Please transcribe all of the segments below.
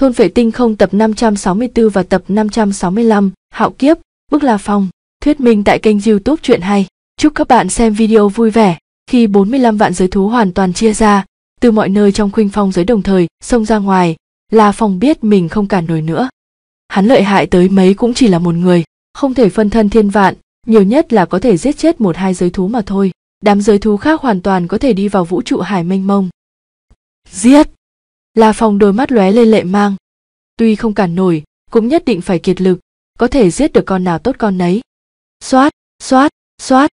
Thôn Vệ Tinh không tập 564 và tập 565, Hạo Kiếp, Bức La Phong, thuyết minh tại kênh youtube Chuyện Hay. Chúc các bạn xem video vui vẻ. Khi 45 vạn giới thú hoàn toàn chia ra, từ mọi nơi trong khuynh phong giới đồng thời, xông ra ngoài, La Phong biết mình không cản nổi nữa. Hắn lợi hại tới mấy cũng chỉ là một người, không thể phân thân thiên vạn, nhiều nhất là có thể giết chết một hai giới thú mà thôi. Đám giới thú khác hoàn toàn có thể đi vào vũ trụ hải mênh mông. Giết! La Phong đôi mắt lóe lên lệ mang. Tuy không cản nổi, cũng nhất định phải kiệt lực, có thể giết được con nào tốt con nấy. Xoát, xoát, xoát.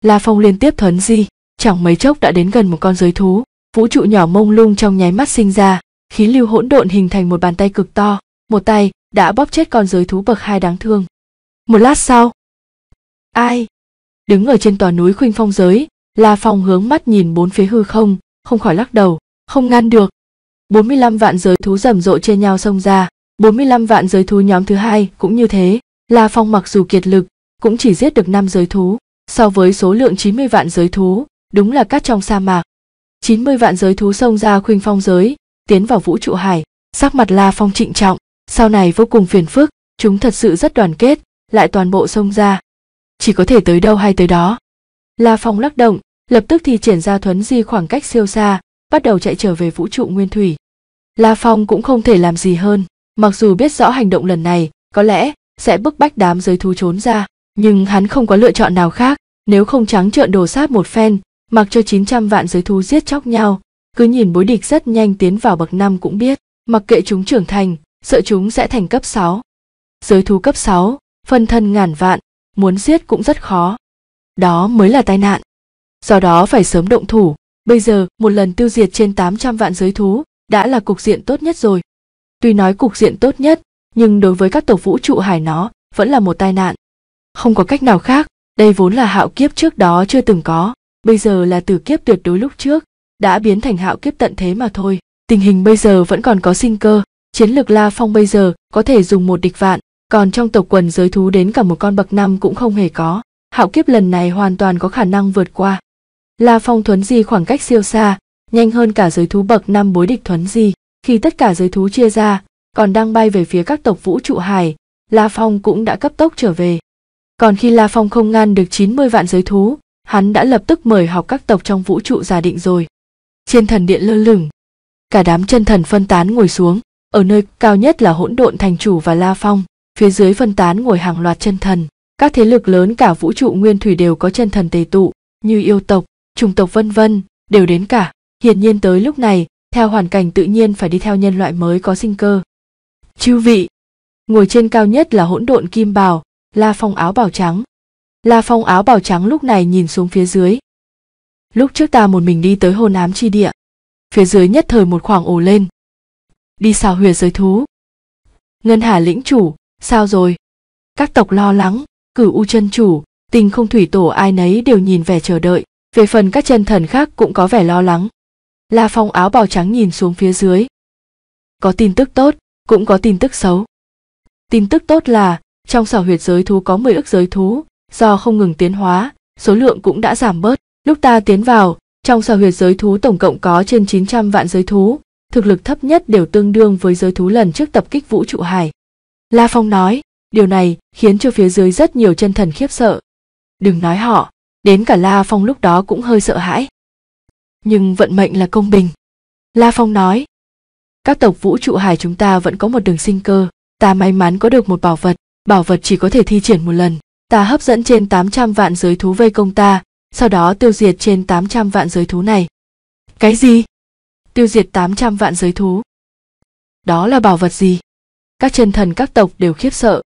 La Phong liên tiếp thuấn di, chẳng mấy chốc đã đến gần một con giới thú. Vũ trụ nhỏ mông lung trong nháy mắt sinh ra, khí lưu hỗn độn hình thành một bàn tay cực to, một tay đã bóp chết con giới thú bậc hai đáng thương. Một lát sau, ai? Đứng ở trên tòa núi khuynh phong giới, La Phong hướng mắt nhìn bốn phía hư không, không khỏi lắc đầu, không ngăn được, 45 vạn giới thú rầm rộ trên nhau xông ra, 45 vạn giới thú nhóm thứ hai cũng như thế, La Phong mặc dù kiệt lực, cũng chỉ giết được 5 giới thú, so với số lượng 90 vạn giới thú, đúng là cát trong sa mạc. 90 vạn giới thú xông ra khuynh phong giới, tiến vào vũ trụ hải, sắc mặt La Phong trịnh trọng, sau này vô cùng phiền phức, chúng thật sự rất đoàn kết, lại toàn bộ xông ra. Chỉ có thể tới đâu hay tới đó. La Phong lắc động, lập tức thì triển ra thuấn di khoảng cách siêu xa, bắt đầu chạy trở về vũ trụ nguyên thủy la phong cũng không thể làm gì hơn mặc dù biết rõ hành động lần này có lẽ sẽ bức bách đám giới thú trốn ra nhưng hắn không có lựa chọn nào khác nếu không trắng trợn đồ sát một phen mặc cho 900 vạn giới thú giết chóc nhau cứ nhìn bối địch rất nhanh tiến vào bậc năm cũng biết mặc kệ chúng trưởng thành sợ chúng sẽ thành cấp 6. giới thú cấp 6, phân thân ngàn vạn muốn giết cũng rất khó đó mới là tai nạn do đó phải sớm động thủ Bây giờ, một lần tiêu diệt trên 800 vạn giới thú, đã là cục diện tốt nhất rồi. Tuy nói cục diện tốt nhất, nhưng đối với các tổ vũ trụ hải nó, vẫn là một tai nạn. Không có cách nào khác, đây vốn là hạo kiếp trước đó chưa từng có, bây giờ là tử kiếp tuyệt đối lúc trước, đã biến thành hạo kiếp tận thế mà thôi. Tình hình bây giờ vẫn còn có sinh cơ, chiến lược La Phong bây giờ có thể dùng một địch vạn, còn trong tộc quần giới thú đến cả một con bậc năm cũng không hề có. Hạo kiếp lần này hoàn toàn có khả năng vượt qua, La phong thuấn di khoảng cách siêu xa nhanh hơn cả giới thú bậc năm bối địch thuấn di khi tất cả giới thú chia ra còn đang bay về phía các tộc vũ trụ hải la phong cũng đã cấp tốc trở về còn khi la phong không ngăn được 90 vạn giới thú hắn đã lập tức mời học các tộc trong vũ trụ giả định rồi trên thần điện lơ lửng cả đám chân thần phân tán ngồi xuống ở nơi cao nhất là hỗn độn thành chủ và la phong phía dưới phân tán ngồi hàng loạt chân thần các thế lực lớn cả vũ trụ nguyên thủy đều có chân thần tề tụ như yêu tộc chủng tộc vân vân đều đến cả hiển nhiên tới lúc này theo hoàn cảnh tự nhiên phải đi theo nhân loại mới có sinh cơ chư vị ngồi trên cao nhất là hỗn độn kim bào la phong áo bào trắng la phong áo bào trắng lúc này nhìn xuống phía dưới lúc trước ta một mình đi tới hôn ám chi địa phía dưới nhất thời một khoảng ồ lên đi xào huyệt giới thú ngân hà lĩnh chủ sao rồi các tộc lo lắng cử u chân chủ tình không thủy tổ ai nấy đều nhìn vẻ chờ đợi về phần các chân thần khác cũng có vẻ lo lắng. La Phong áo bào trắng nhìn xuống phía dưới. Có tin tức tốt, cũng có tin tức xấu. Tin tức tốt là, trong sở huyệt giới thú có mười ức giới thú, do không ngừng tiến hóa, số lượng cũng đã giảm bớt. Lúc ta tiến vào, trong sở huyệt giới thú tổng cộng có trên chín trăm vạn giới thú, thực lực thấp nhất đều tương đương với giới thú lần trước tập kích vũ trụ hải. La Phong nói, điều này khiến cho phía dưới rất nhiều chân thần khiếp sợ. Đừng nói họ, đến cả la phong lúc đó cũng hơi sợ hãi nhưng vận mệnh là công bình la phong nói các tộc vũ trụ hải chúng ta vẫn có một đường sinh cơ ta may mắn có được một bảo vật bảo vật chỉ có thể thi triển một lần ta hấp dẫn trên 800 vạn giới thú vây công ta, sau đó tiêu diệt trên 800 vạn giới thú này. Cái gì? Tiêu diệt 800 vạn giới thú? Đó là bảo vật gì? Các chân thần các tộc đều khiếp sợ.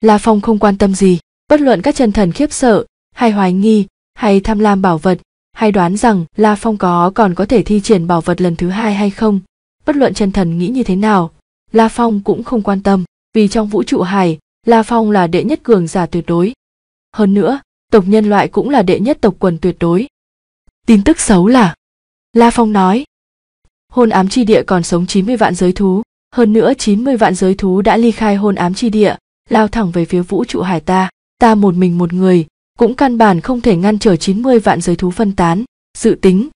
La Phong không quan tâm gì, bất luận các chân thần khiếp sợ hay hoài nghi hay tham lam bảo vật hay đoán rằng la phong có còn có thể thi triển bảo vật lần thứ hai hay không bất luận chân thần nghĩ như thế nào la phong cũng không quan tâm vì trong vũ trụ hải la phong là đệ nhất cường giả tuyệt đối hơn nữa tộc nhân loại cũng là đệ nhất tộc quần tuyệt đối tin tức xấu là la phong nói hôn ám chi địa còn sống 90 vạn giới thú hơn nữa 90 vạn giới thú đã ly khai hôn ám chi địa lao thẳng về phía vũ trụ hải ta ta một mình một người cũng căn bản không thể ngăn trở 90 vạn giới thú phân tán, dự tính,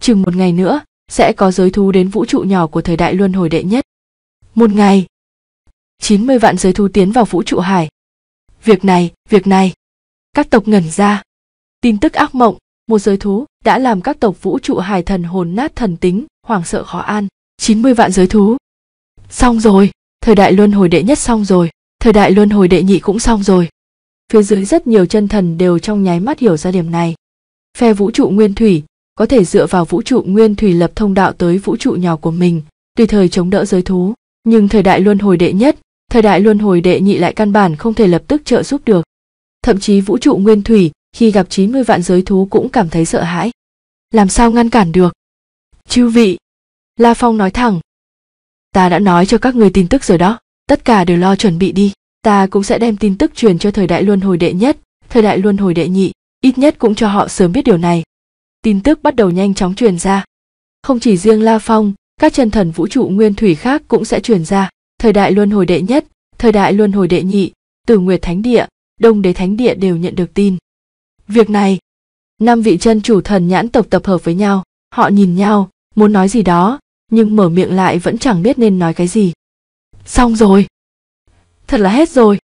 chừng một ngày nữa, sẽ có giới thú đến vũ trụ nhỏ của thời đại luân hồi đệ nhất. Một ngày, 90 vạn giới thú tiến vào vũ trụ hải. Việc này, việc này. Các tộc ngẩn ra. Tin tức ác mộng, một giới thú đã làm các tộc vũ trụ hải thần hồn nát thần tính, hoảng sợ khó an. 90 vạn giới thú. Xong rồi, thời đại luân hồi đệ nhất xong rồi, thời đại luân hồi đệ nhị cũng xong rồi phía dưới rất nhiều chân thần đều trong nháy mắt hiểu ra điểm này. Phe vũ trụ nguyên thủy có thể dựa vào vũ trụ nguyên thủy lập thông đạo tới vũ trụ nhỏ của mình, tùy thời chống đỡ giới thú, nhưng thời đại luân hồi đệ nhất, thời đại luân hồi đệ nhị lại căn bản không thể lập tức trợ giúp được. Thậm chí vũ trụ nguyên thủy khi gặp 90 vạn giới thú cũng cảm thấy sợ hãi. Làm sao ngăn cản được? Chư vị, La Phong nói thẳng. Ta đã nói cho các người tin tức rồi đó, tất cả đều lo chuẩn bị đi ta cũng sẽ đem tin tức truyền cho thời đại luân hồi đệ nhất thời đại luân hồi đệ nhị ít nhất cũng cho họ sớm biết điều này tin tức bắt đầu nhanh chóng truyền ra không chỉ riêng la phong các chân thần vũ trụ nguyên thủy khác cũng sẽ truyền ra thời đại luân hồi đệ nhất thời đại luân hồi đệ nhị từ nguyệt thánh địa đông đế thánh địa đều nhận được tin việc này năm vị chân chủ thần nhãn tộc tập hợp với nhau họ nhìn nhau muốn nói gì đó nhưng mở miệng lại vẫn chẳng biết nên nói cái gì xong rồi thật là hết rồi.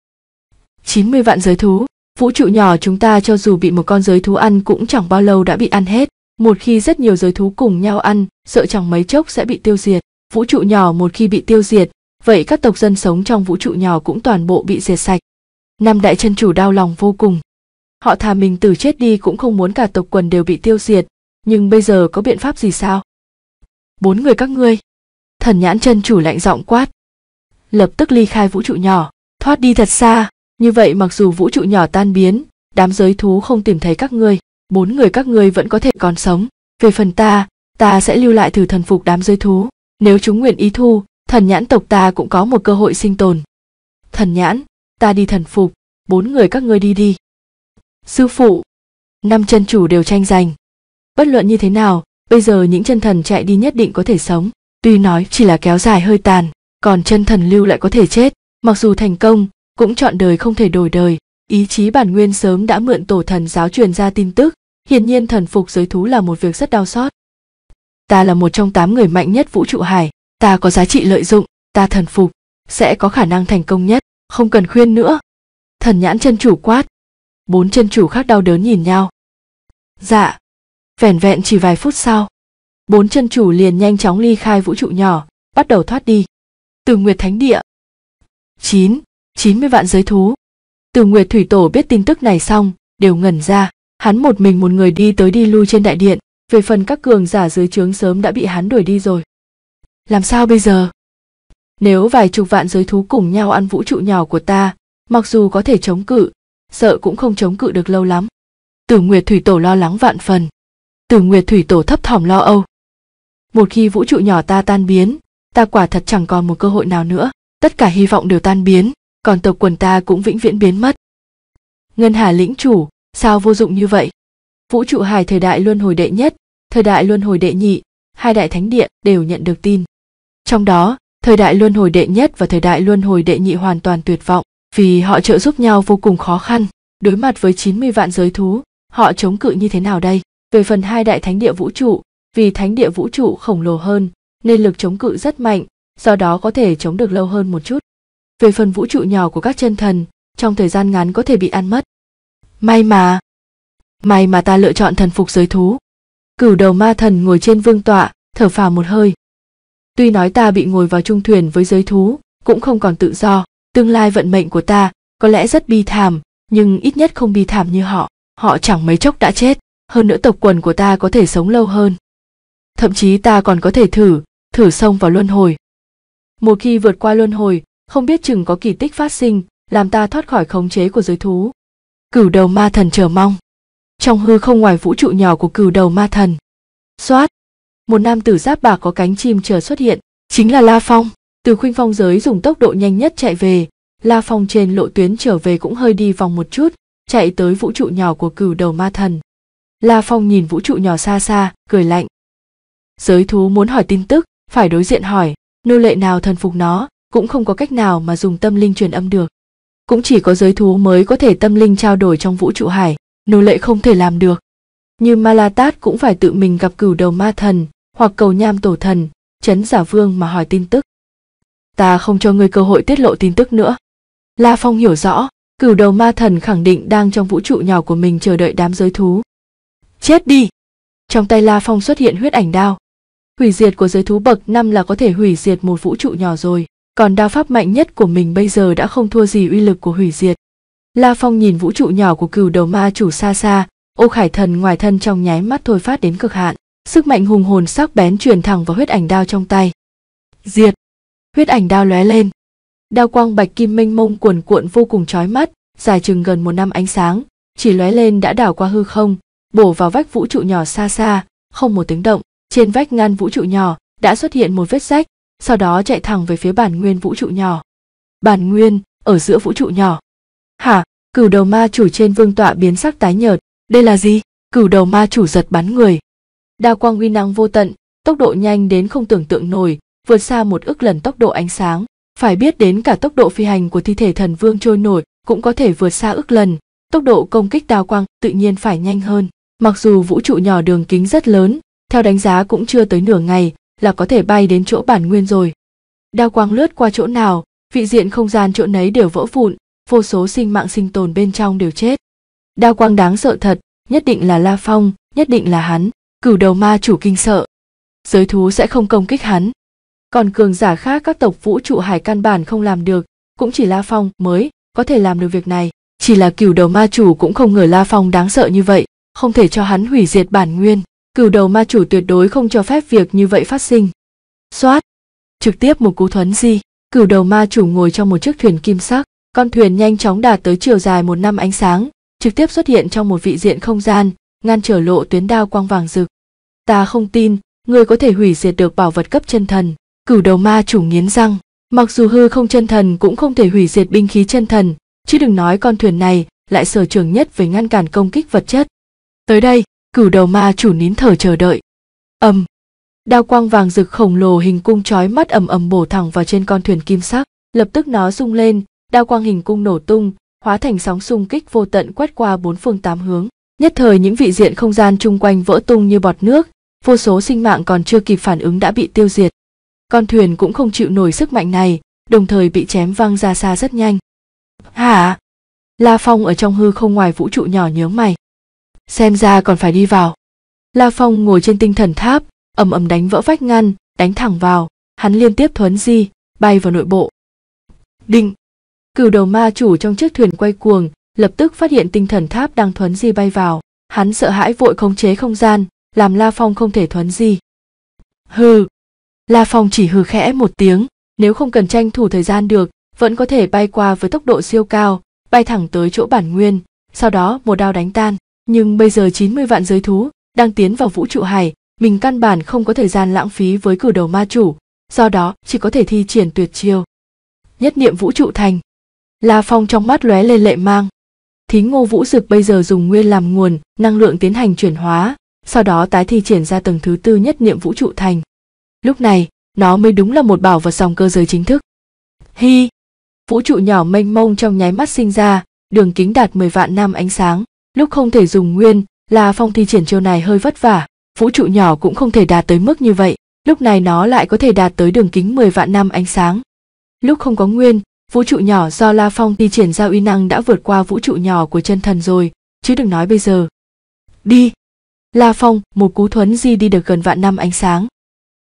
90 vạn giới thú, vũ trụ nhỏ chúng ta cho dù bị một con giới thú ăn cũng chẳng bao lâu đã bị ăn hết. Một khi rất nhiều giới thú cùng nhau ăn, sợ chẳng mấy chốc sẽ bị tiêu diệt. Vũ trụ nhỏ một khi bị tiêu diệt, vậy các tộc dân sống trong vũ trụ nhỏ cũng toàn bộ bị diệt sạch. Năm đại chân chủ đau lòng vô cùng. Họ thà mình từ chết đi cũng không muốn cả tộc quần đều bị tiêu diệt, nhưng bây giờ có biện pháp gì sao? Bốn người các ngươi. Thần nhãn chân chủ lạnh giọng quát lập tức ly khai vũ trụ nhỏ thoát đi thật xa như vậy mặc dù vũ trụ nhỏ tan biến đám giới thú không tìm thấy các ngươi bốn người các ngươi vẫn có thể còn sống về phần ta ta sẽ lưu lại thử thần phục đám giới thú nếu chúng nguyện ý thu thần nhãn tộc ta cũng có một cơ hội sinh tồn thần nhãn ta đi thần phục bốn người các ngươi đi đi sư phụ năm chân chủ đều tranh giành bất luận như thế nào bây giờ những chân thần chạy đi nhất định có thể sống tuy nói chỉ là kéo dài hơi tàn còn chân thần lưu lại có thể chết mặc dù thành công cũng chọn đời không thể đổi đời ý chí bản nguyên sớm đã mượn tổ thần giáo truyền ra tin tức hiển nhiên thần phục giới thú là một việc rất đau xót ta là một trong tám người mạnh nhất vũ trụ hải ta có giá trị lợi dụng ta thần phục sẽ có khả năng thành công nhất không cần khuyên nữa thần nhãn chân chủ quát bốn chân chủ khác đau đớn nhìn nhau dạ vẻn vẹn chỉ vài phút sau bốn chân chủ liền nhanh chóng ly khai vũ trụ nhỏ bắt đầu thoát đi từ Nguyệt Thánh Địa 9. 90 vạn giới thú Từ Nguyệt Thủy Tổ biết tin tức này xong, đều ngẩn ra, hắn một mình một người đi tới đi lui trên đại điện, về phần các cường giả dưới trướng sớm đã bị hắn đuổi đi rồi. Làm sao bây giờ? Nếu vài chục vạn giới thú cùng nhau ăn vũ trụ nhỏ của ta, mặc dù có thể chống cự, sợ cũng không chống cự được lâu lắm. Tử Nguyệt Thủy Tổ lo lắng vạn phần. Tử Nguyệt Thủy Tổ thấp thỏm lo âu. Một khi vũ trụ nhỏ ta tan biến, ta quả thật chẳng còn một cơ hội nào nữa tất cả hy vọng đều tan biến còn tộc quần ta cũng vĩnh viễn biến mất ngân hà lĩnh chủ sao vô dụng như vậy vũ trụ hải thời đại luân hồi đệ nhất thời đại luân hồi đệ nhị hai đại thánh địa đều nhận được tin trong đó thời đại luân hồi đệ nhất và thời đại luân hồi đệ nhị hoàn toàn tuyệt vọng vì họ trợ giúp nhau vô cùng khó khăn đối mặt với 90 vạn giới thú họ chống cự như thế nào đây về phần hai đại thánh địa vũ trụ vì thánh địa vũ trụ khổng lồ hơn nên lực chống cự rất mạnh, do đó có thể chống được lâu hơn một chút. Về phần vũ trụ nhỏ của các chân thần, trong thời gian ngắn có thể bị ăn mất. May mà, may mà ta lựa chọn thần phục giới thú. Cửu đầu ma thần ngồi trên vương tọa, thở phào một hơi. Tuy nói ta bị ngồi vào trung thuyền với giới thú, cũng không còn tự do, tương lai vận mệnh của ta có lẽ rất bi thảm, nhưng ít nhất không bi thảm như họ, họ chẳng mấy chốc đã chết, hơn nữa tộc quần của ta có thể sống lâu hơn. Thậm chí ta còn có thể thử thử xông vào luân hồi một khi vượt qua luân hồi không biết chừng có kỳ tích phát sinh làm ta thoát khỏi khống chế của giới thú cửu đầu ma thần chờ mong trong hư không ngoài vũ trụ nhỏ của cửu đầu ma thần xoát một nam tử giáp bạc có cánh chim chờ xuất hiện chính là la phong từ khuynh phong giới dùng tốc độ nhanh nhất chạy về la phong trên lộ tuyến trở về cũng hơi đi vòng một chút chạy tới vũ trụ nhỏ của cửu đầu ma thần la phong nhìn vũ trụ nhỏ xa xa cười lạnh giới thú muốn hỏi tin tức phải đối diện hỏi nô lệ nào thần phục nó cũng không có cách nào mà dùng tâm linh truyền âm được cũng chỉ có giới thú mới có thể tâm linh trao đổi trong vũ trụ hải nô lệ không thể làm được như malatat cũng phải tự mình gặp cửu đầu ma thần hoặc cầu nham tổ thần chấn giả vương mà hỏi tin tức ta không cho ngươi cơ hội tiết lộ tin tức nữa la phong hiểu rõ cửu đầu ma thần khẳng định đang trong vũ trụ nhỏ của mình chờ đợi đám giới thú chết đi trong tay la phong xuất hiện huyết ảnh đao hủy diệt của giới thú bậc năm là có thể hủy diệt một vũ trụ nhỏ rồi còn đao pháp mạnh nhất của mình bây giờ đã không thua gì uy lực của hủy diệt la phong nhìn vũ trụ nhỏ của cừu đầu ma chủ xa xa ô khải thần ngoài thân trong nháy mắt thôi phát đến cực hạn sức mạnh hùng hồn sắc bén truyền thẳng vào huyết ảnh đao trong tay diệt huyết ảnh đao lóe lên đao quang bạch kim mênh mông cuồn cuộn vô cùng chói mắt dài chừng gần một năm ánh sáng chỉ lóe lên đã đảo qua hư không bổ vào vách vũ trụ nhỏ xa xa không một tiếng động trên vách ngăn vũ trụ nhỏ đã xuất hiện một vết rách, sau đó chạy thẳng về phía bản nguyên vũ trụ nhỏ. Bản nguyên ở giữa vũ trụ nhỏ. Hả, cửu đầu ma chủ trên vương tọa biến sắc tái nhợt, đây là gì? Cửu đầu ma chủ giật bắn người. Đa quang uy năng vô tận, tốc độ nhanh đến không tưởng tượng nổi, vượt xa một ức lần tốc độ ánh sáng, phải biết đến cả tốc độ phi hành của thi thể thần vương trôi nổi cũng có thể vượt xa ức lần, tốc độ công kích đao quang tự nhiên phải nhanh hơn. Mặc dù vũ trụ nhỏ đường kính rất lớn, theo đánh giá cũng chưa tới nửa ngày là có thể bay đến chỗ bản nguyên rồi. Đao quang lướt qua chỗ nào, vị diện không gian chỗ nấy đều vỡ vụn, vô số sinh mạng sinh tồn bên trong đều chết. Đao quang đáng sợ thật, nhất định là La Phong, nhất định là hắn, cửu đầu ma chủ kinh sợ. Giới thú sẽ không công kích hắn. Còn cường giả khác các tộc vũ trụ hải căn bản không làm được, cũng chỉ La Phong mới có thể làm được việc này. Chỉ là cửu đầu ma chủ cũng không ngờ La Phong đáng sợ như vậy, không thể cho hắn hủy diệt bản nguyên cửu đầu ma chủ tuyệt đối không cho phép việc như vậy phát sinh xoát trực tiếp một cú thuấn di cửu đầu ma chủ ngồi trong một chiếc thuyền kim sắc con thuyền nhanh chóng đạt tới chiều dài một năm ánh sáng trực tiếp xuất hiện trong một vị diện không gian ngăn trở lộ tuyến đao quang vàng rực ta không tin người có thể hủy diệt được bảo vật cấp chân thần cửu đầu ma chủ nghiến răng mặc dù hư không chân thần cũng không thể hủy diệt binh khí chân thần chứ đừng nói con thuyền này lại sở trường nhất về ngăn cản công kích vật chất tới đây cửu đầu ma chủ nín thở chờ đợi âm đao quang vàng rực khổng lồ hình cung chói mắt ầm ầm bổ thẳng vào trên con thuyền kim sắc lập tức nó rung lên đao quang hình cung nổ tung hóa thành sóng xung kích vô tận quét qua bốn phương tám hướng nhất thời những vị diện không gian chung quanh vỡ tung như bọt nước vô số sinh mạng còn chưa kịp phản ứng đã bị tiêu diệt con thuyền cũng không chịu nổi sức mạnh này đồng thời bị chém văng ra xa rất nhanh hả la phong ở trong hư không ngoài vũ trụ nhỏ nhớ mày xem ra còn phải đi vào la phong ngồi trên tinh thần tháp ầm ầm đánh vỡ vách ngăn đánh thẳng vào hắn liên tiếp thuấn di bay vào nội bộ đinh cửu đầu ma chủ trong chiếc thuyền quay cuồng lập tức phát hiện tinh thần tháp đang thuấn di bay vào hắn sợ hãi vội khống chế không gian làm la phong không thể thuấn di hừ la phong chỉ hừ khẽ một tiếng nếu không cần tranh thủ thời gian được vẫn có thể bay qua với tốc độ siêu cao bay thẳng tới chỗ bản nguyên sau đó một đao đánh tan nhưng bây giờ 90 vạn giới thú đang tiến vào vũ trụ hải, mình căn bản không có thời gian lãng phí với cử đầu ma chủ, do đó chỉ có thể thi triển tuyệt chiêu. Nhất niệm vũ trụ thành. La Phong trong mắt lóe lên lệ mang. Thí Ngô Vũ Dực bây giờ dùng nguyên làm nguồn, năng lượng tiến hành chuyển hóa, sau đó tái thi triển ra tầng thứ tư nhất niệm vũ trụ thành. Lúc này, nó mới đúng là một bảo vật dòng cơ giới chính thức. Hi! Vũ trụ nhỏ mênh mông trong nháy mắt sinh ra, đường kính đạt 10 vạn năm ánh sáng, lúc không thể dùng nguyên là phong thi triển chiêu này hơi vất vả vũ trụ nhỏ cũng không thể đạt tới mức như vậy lúc này nó lại có thể đạt tới đường kính 10 vạn năm ánh sáng lúc không có nguyên vũ trụ nhỏ do la phong thi triển ra uy năng đã vượt qua vũ trụ nhỏ của chân thần rồi chứ đừng nói bây giờ đi la phong một cú thuấn di đi được gần vạn năm ánh sáng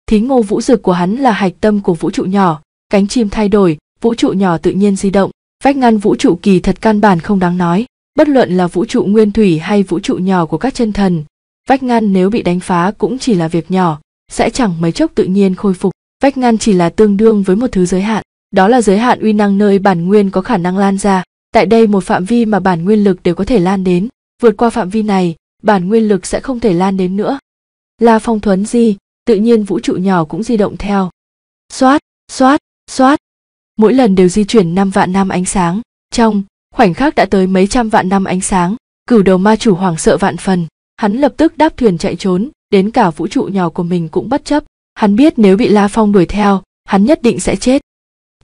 thí ngô vũ dực của hắn là hạch tâm của vũ trụ nhỏ cánh chim thay đổi vũ trụ nhỏ tự nhiên di động vách ngăn vũ trụ kỳ thật căn bản không đáng nói bất luận là vũ trụ nguyên thủy hay vũ trụ nhỏ của các chân thần vách ngăn nếu bị đánh phá cũng chỉ là việc nhỏ sẽ chẳng mấy chốc tự nhiên khôi phục vách ngăn chỉ là tương đương với một thứ giới hạn đó là giới hạn uy năng nơi bản nguyên có khả năng lan ra tại đây một phạm vi mà bản nguyên lực đều có thể lan đến vượt qua phạm vi này bản nguyên lực sẽ không thể lan đến nữa là phong thuấn di tự nhiên vũ trụ nhỏ cũng di động theo xoát xoát xoát mỗi lần đều di chuyển năm vạn năm ánh sáng trong khoảnh khắc đã tới mấy trăm vạn năm ánh sáng cửu đầu ma chủ hoảng sợ vạn phần hắn lập tức đáp thuyền chạy trốn đến cả vũ trụ nhỏ của mình cũng bất chấp hắn biết nếu bị la phong đuổi theo hắn nhất định sẽ chết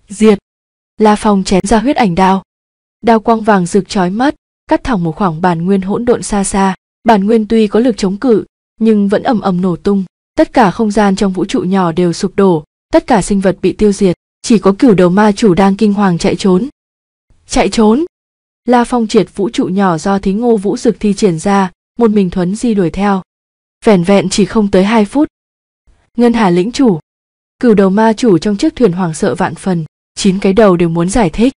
diệt la phong chém ra huyết ảnh đao đao quang vàng rực chói mắt cắt thẳng một khoảng bản nguyên hỗn độn xa xa bản nguyên tuy có lực chống cự nhưng vẫn ầm ầm nổ tung tất cả không gian trong vũ trụ nhỏ đều sụp đổ tất cả sinh vật bị tiêu diệt chỉ có cửu đầu ma chủ đang kinh hoàng chạy trốn chạy trốn La Phong triệt vũ trụ nhỏ do thí ngô vũ dực thi triển ra, một mình thuấn di đuổi theo. Vẻn vẹn chỉ không tới hai phút. Ngân Hà lĩnh chủ, cửu đầu ma chủ trong chiếc thuyền hoàng sợ vạn phần, chín cái đầu đều muốn giải thích.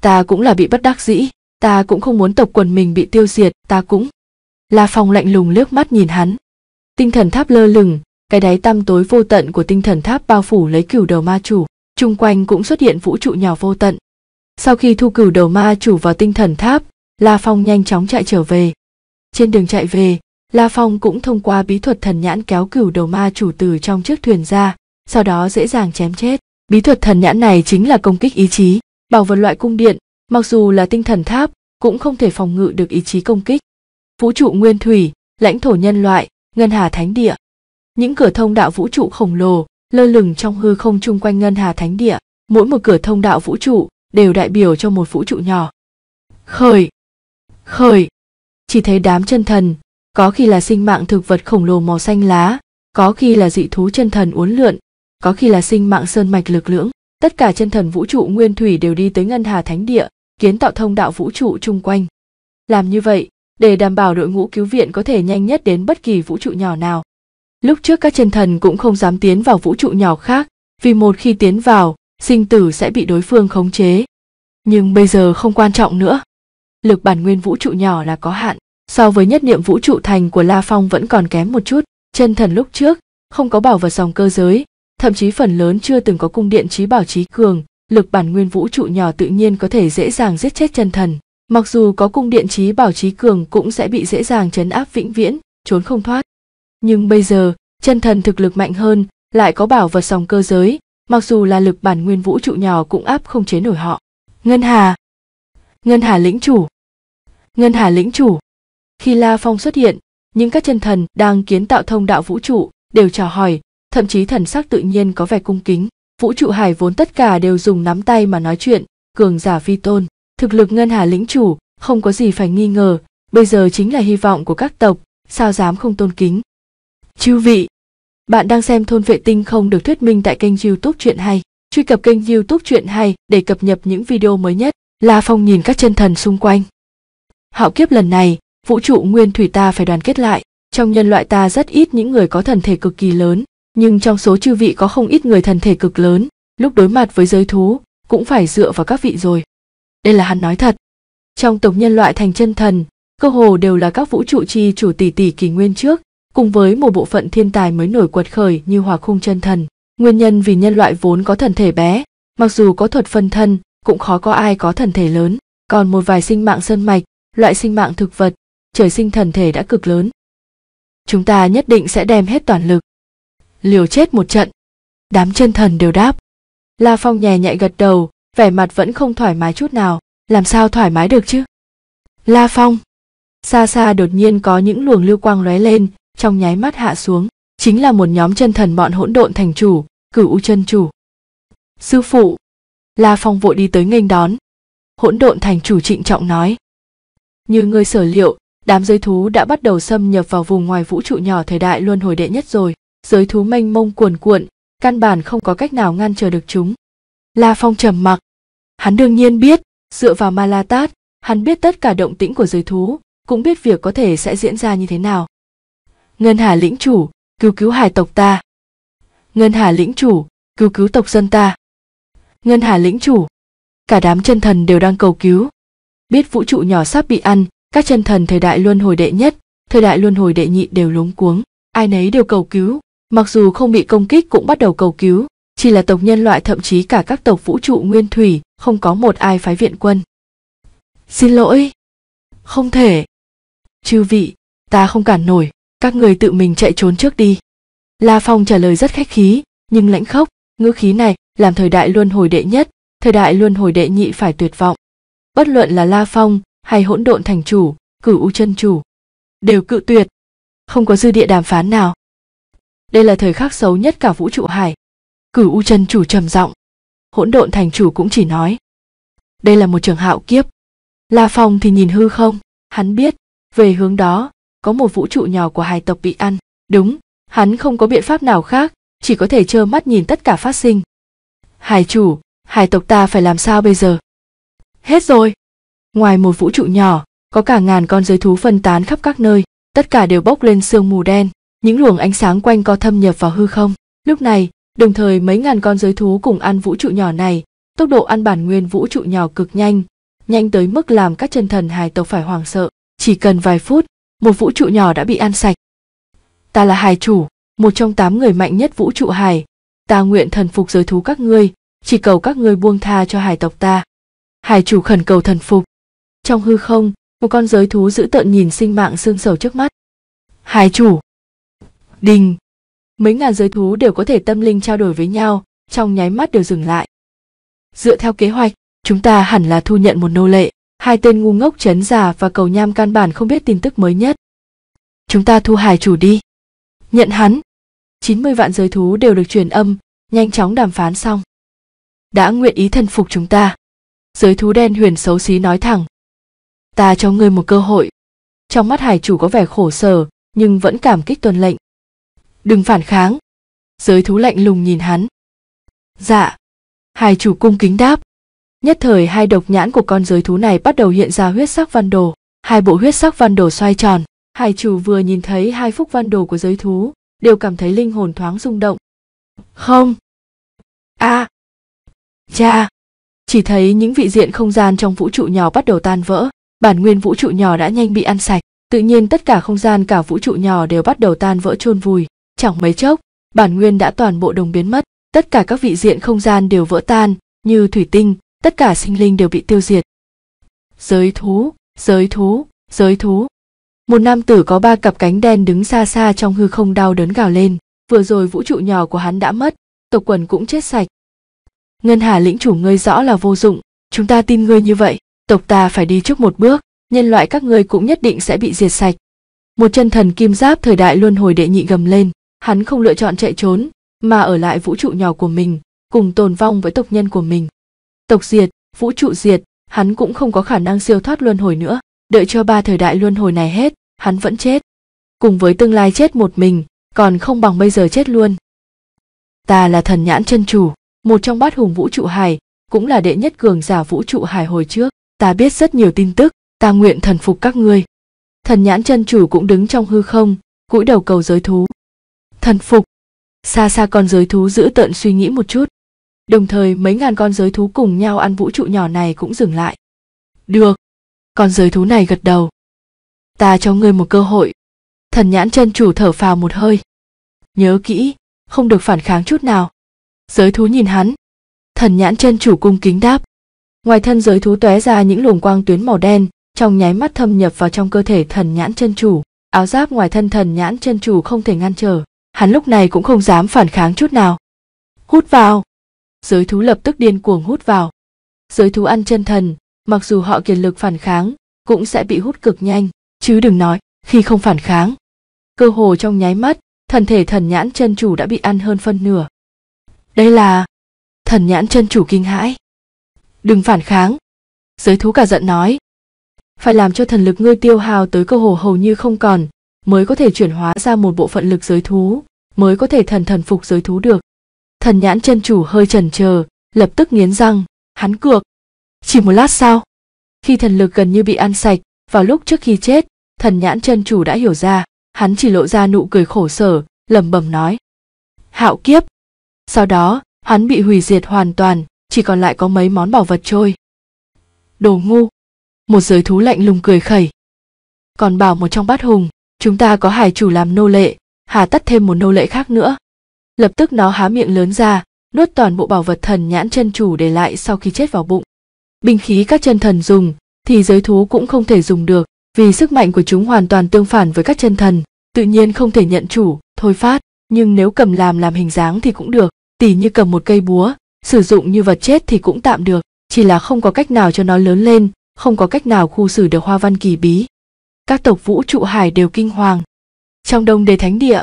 Ta cũng là bị bất đắc dĩ, ta cũng không muốn tộc quần mình bị tiêu diệt, ta cũng. La Phong lạnh lùng liếc mắt nhìn hắn. Tinh thần tháp lơ lửng, cái đáy tăm tối vô tận của tinh thần tháp bao phủ lấy cửu đầu ma chủ, chung quanh cũng xuất hiện vũ trụ nhỏ vô tận, sau khi thu cửu đầu ma chủ vào tinh thần tháp, La Phong nhanh chóng chạy trở về. Trên đường chạy về, La Phong cũng thông qua bí thuật thần nhãn kéo cửu đầu ma chủ từ trong chiếc thuyền ra, sau đó dễ dàng chém chết. Bí thuật thần nhãn này chính là công kích ý chí, bảo vật loại cung điện, mặc dù là tinh thần tháp, cũng không thể phòng ngự được ý chí công kích. Vũ trụ nguyên thủy, lãnh thổ nhân loại, ngân hà thánh địa. Những cửa thông đạo vũ trụ khổng lồ, lơ lửng trong hư không chung quanh ngân hà thánh địa, mỗi một cửa thông đạo vũ trụ đều đại biểu cho một vũ trụ nhỏ khởi khởi chỉ thấy đám chân thần có khi là sinh mạng thực vật khổng lồ màu xanh lá có khi là dị thú chân thần uốn lượn có khi là sinh mạng sơn mạch lực lưỡng tất cả chân thần vũ trụ nguyên thủy đều đi tới ngân hà thánh địa kiến tạo thông đạo vũ trụ chung quanh làm như vậy để đảm bảo đội ngũ cứu viện có thể nhanh nhất đến bất kỳ vũ trụ nhỏ nào lúc trước các chân thần cũng không dám tiến vào vũ trụ nhỏ khác vì một khi tiến vào sinh tử sẽ bị đối phương khống chế nhưng bây giờ không quan trọng nữa lực bản nguyên vũ trụ nhỏ là có hạn so với nhất niệm vũ trụ thành của la phong vẫn còn kém một chút chân thần lúc trước không có bảo vật dòng cơ giới thậm chí phần lớn chưa từng có cung điện trí bảo trí cường lực bản nguyên vũ trụ nhỏ tự nhiên có thể dễ dàng giết chết chân thần mặc dù có cung điện trí bảo trí cường cũng sẽ bị dễ dàng chấn áp vĩnh viễn trốn không thoát nhưng bây giờ chân thần thực lực mạnh hơn lại có bảo vật dòng cơ giới mặc dù là lực bản nguyên vũ trụ nhỏ cũng áp không chế nổi họ. Ngân Hà Ngân Hà lĩnh chủ Ngân Hà lĩnh chủ Khi La Phong xuất hiện, những các chân thần đang kiến tạo thông đạo vũ trụ đều chào hỏi, thậm chí thần sắc tự nhiên có vẻ cung kính. Vũ trụ hải vốn tất cả đều dùng nắm tay mà nói chuyện, cường giả phi tôn, thực lực Ngân Hà lĩnh chủ, không có gì phải nghi ngờ, bây giờ chính là hy vọng của các tộc, sao dám không tôn kính. Chư vị, bạn đang xem thôn vệ tinh không được thuyết minh tại kênh youtube truyện hay. Truy cập kênh youtube truyện hay để cập nhật những video mới nhất. La Phong nhìn các chân thần xung quanh. Hạo kiếp lần này, vũ trụ nguyên thủy ta phải đoàn kết lại. Trong nhân loại ta rất ít những người có thần thể cực kỳ lớn, nhưng trong số chư vị có không ít người thần thể cực lớn, lúc đối mặt với giới thú, cũng phải dựa vào các vị rồi. Đây là hắn nói thật. Trong tộc nhân loại thành chân thần, cơ hồ đều là các vũ trụ chi chủ tỷ tỷ kỳ nguyên trước, cùng với một bộ phận thiên tài mới nổi quật khởi như hòa khung chân thần. Nguyên nhân vì nhân loại vốn có thần thể bé, mặc dù có thuật phân thân, cũng khó có ai có thần thể lớn. Còn một vài sinh mạng sơn mạch, loại sinh mạng thực vật, trời sinh thần thể đã cực lớn. Chúng ta nhất định sẽ đem hết toàn lực. Liều chết một trận. Đám chân thần đều đáp. La Phong nhẹ nhẹ gật đầu, vẻ mặt vẫn không thoải mái chút nào, làm sao thoải mái được chứ? La Phong. Xa xa đột nhiên có những luồng lưu quang lóe lên, trong nháy mắt hạ xuống chính là một nhóm chân thần bọn hỗn độn thành chủ cửu u chân chủ sư phụ la phong vội đi tới nghênh đón hỗn độn thành chủ trịnh trọng nói như ngươi sở liệu đám giới thú đã bắt đầu xâm nhập vào vùng ngoài vũ trụ nhỏ thời đại luân hồi đệ nhất rồi giới thú mênh mông cuồn cuộn căn bản không có cách nào ngăn trở được chúng la phong trầm mặc hắn đương nhiên biết dựa vào ma la tát hắn biết tất cả động tĩnh của giới thú cũng biết việc có thể sẽ diễn ra như thế nào ngân hà lĩnh chủ cứu cứu hải tộc ta ngân hà lĩnh chủ cứu cứu tộc dân ta ngân hà lĩnh chủ cả đám chân thần đều đang cầu cứu biết vũ trụ nhỏ sắp bị ăn các chân thần thời đại luân hồi đệ nhất thời đại luân hồi đệ nhị đều lúng cuống ai nấy đều cầu cứu mặc dù không bị công kích cũng bắt đầu cầu cứu chỉ là tộc nhân loại thậm chí cả các tộc vũ trụ nguyên thủy không có một ai phái viện quân xin lỗi không thể chư vị ta không cản nổi các người tự mình chạy trốn trước đi la phong trả lời rất khách khí nhưng lãnh khốc ngữ khí này làm thời đại luân hồi đệ nhất thời đại luân hồi đệ nhị phải tuyệt vọng bất luận là la phong hay hỗn độn thành chủ cử u chân chủ đều cự tuyệt không có dư địa đàm phán nào đây là thời khắc xấu nhất cả vũ trụ hải Cử u chân chủ trầm giọng hỗn độn thành chủ cũng chỉ nói đây là một trường hạo kiếp la phong thì nhìn hư không hắn biết về hướng đó có một vũ trụ nhỏ của hải tộc bị ăn đúng hắn không có biện pháp nào khác chỉ có thể trơ mắt nhìn tất cả phát sinh hải chủ hải tộc ta phải làm sao bây giờ hết rồi ngoài một vũ trụ nhỏ có cả ngàn con giới thú phân tán khắp các nơi tất cả đều bốc lên sương mù đen những luồng ánh sáng quanh co thâm nhập vào hư không lúc này đồng thời mấy ngàn con giới thú cùng ăn vũ trụ nhỏ này tốc độ ăn bản nguyên vũ trụ nhỏ cực nhanh nhanh tới mức làm các chân thần hải tộc phải hoảng sợ chỉ cần vài phút một vũ trụ nhỏ đã bị ăn sạch. Ta là hài chủ, một trong tám người mạnh nhất vũ trụ hài. Ta nguyện thần phục giới thú các ngươi, chỉ cầu các ngươi buông tha cho hài tộc ta. Hài chủ khẩn cầu thần phục. Trong hư không, một con giới thú dữ tợn nhìn sinh mạng xương sầu trước mắt. Hài chủ. Đình. Mấy ngàn giới thú đều có thể tâm linh trao đổi với nhau, trong nháy mắt đều dừng lại. Dựa theo kế hoạch, chúng ta hẳn là thu nhận một nô lệ hai tên ngu ngốc trấn giả và cầu nham căn bản không biết tin tức mới nhất chúng ta thu hải chủ đi nhận hắn 90 vạn giới thú đều được truyền âm nhanh chóng đàm phán xong đã nguyện ý thần phục chúng ta giới thú đen huyền xấu xí nói thẳng ta cho ngươi một cơ hội trong mắt hải chủ có vẻ khổ sở nhưng vẫn cảm kích tuần lệnh đừng phản kháng giới thú lạnh lùng nhìn hắn dạ hải chủ cung kính đáp nhất thời hai độc nhãn của con giới thú này bắt đầu hiện ra huyết sắc văn đồ hai bộ huyết sắc văn đồ xoay tròn Hai chủ vừa nhìn thấy hai phúc văn đồ của giới thú đều cảm thấy linh hồn thoáng rung động không a à. cha chỉ thấy những vị diện không gian trong vũ trụ nhỏ bắt đầu tan vỡ bản nguyên vũ trụ nhỏ đã nhanh bị ăn sạch tự nhiên tất cả không gian cả vũ trụ nhỏ đều bắt đầu tan vỡ chôn vùi chẳng mấy chốc bản nguyên đã toàn bộ đồng biến mất tất cả các vị diện không gian đều vỡ tan như thủy tinh tất cả sinh linh đều bị tiêu diệt giới thú giới thú giới thú một nam tử có ba cặp cánh đen đứng xa xa trong hư không đau đớn gào lên vừa rồi vũ trụ nhỏ của hắn đã mất tộc quần cũng chết sạch ngân hà lĩnh chủ ngươi rõ là vô dụng chúng ta tin ngươi như vậy tộc ta phải đi trước một bước nhân loại các ngươi cũng nhất định sẽ bị diệt sạch một chân thần kim giáp thời đại luân hồi đệ nhị gầm lên hắn không lựa chọn chạy trốn mà ở lại vũ trụ nhỏ của mình cùng tồn vong với tộc nhân của mình tộc diệt vũ trụ diệt hắn cũng không có khả năng siêu thoát luân hồi nữa đợi cho ba thời đại luân hồi này hết hắn vẫn chết cùng với tương lai chết một mình còn không bằng bây giờ chết luôn ta là thần nhãn chân chủ một trong bát hùng vũ trụ hải cũng là đệ nhất cường giả vũ trụ hải hồi trước ta biết rất nhiều tin tức ta nguyện thần phục các ngươi thần nhãn chân chủ cũng đứng trong hư không cúi đầu cầu giới thú thần phục xa xa con giới thú giữ tợn suy nghĩ một chút đồng thời mấy ngàn con giới thú cùng nhau ăn vũ trụ nhỏ này cũng dừng lại. Được. Con giới thú này gật đầu. Ta cho ngươi một cơ hội. Thần nhãn chân chủ thở phào một hơi. Nhớ kỹ, không được phản kháng chút nào. Giới thú nhìn hắn. Thần nhãn chân chủ cung kính đáp. Ngoài thân giới thú tóe ra những luồng quang tuyến màu đen, trong nháy mắt thâm nhập vào trong cơ thể thần nhãn chân chủ. Áo giáp ngoài thân thần nhãn chân chủ không thể ngăn trở. Hắn lúc này cũng không dám phản kháng chút nào. Hút vào! giới thú lập tức điên cuồng hút vào. Giới thú ăn chân thần, mặc dù họ kiệt lực phản kháng, cũng sẽ bị hút cực nhanh, chứ đừng nói khi không phản kháng. Cơ hồ trong nháy mắt, thần thể thần nhãn chân chủ đã bị ăn hơn phân nửa. Đây là thần nhãn chân chủ kinh hãi. Đừng phản kháng. Giới thú cả giận nói. Phải làm cho thần lực ngươi tiêu hào tới cơ hồ hầu như không còn, mới có thể chuyển hóa ra một bộ phận lực giới thú, mới có thể thần thần phục giới thú được thần nhãn chân chủ hơi chần chờ lập tức nghiến răng hắn cược chỉ một lát sau khi thần lực gần như bị ăn sạch vào lúc trước khi chết thần nhãn chân chủ đã hiểu ra hắn chỉ lộ ra nụ cười khổ sở lẩm bẩm nói hạo kiếp sau đó hắn bị hủy diệt hoàn toàn chỉ còn lại có mấy món bảo vật trôi đồ ngu một giới thú lạnh lùng cười khẩy còn bảo một trong bát hùng chúng ta có hải chủ làm nô lệ hà tất thêm một nô lệ khác nữa lập tức nó há miệng lớn ra nuốt toàn bộ bảo vật thần nhãn chân chủ để lại sau khi chết vào bụng binh khí các chân thần dùng thì giới thú cũng không thể dùng được vì sức mạnh của chúng hoàn toàn tương phản với các chân thần tự nhiên không thể nhận chủ thôi phát nhưng nếu cầm làm làm hình dáng thì cũng được tỉ như cầm một cây búa sử dụng như vật chết thì cũng tạm được chỉ là không có cách nào cho nó lớn lên không có cách nào khu xử được hoa văn kỳ bí các tộc vũ trụ hải đều kinh hoàng trong đông đế thánh địa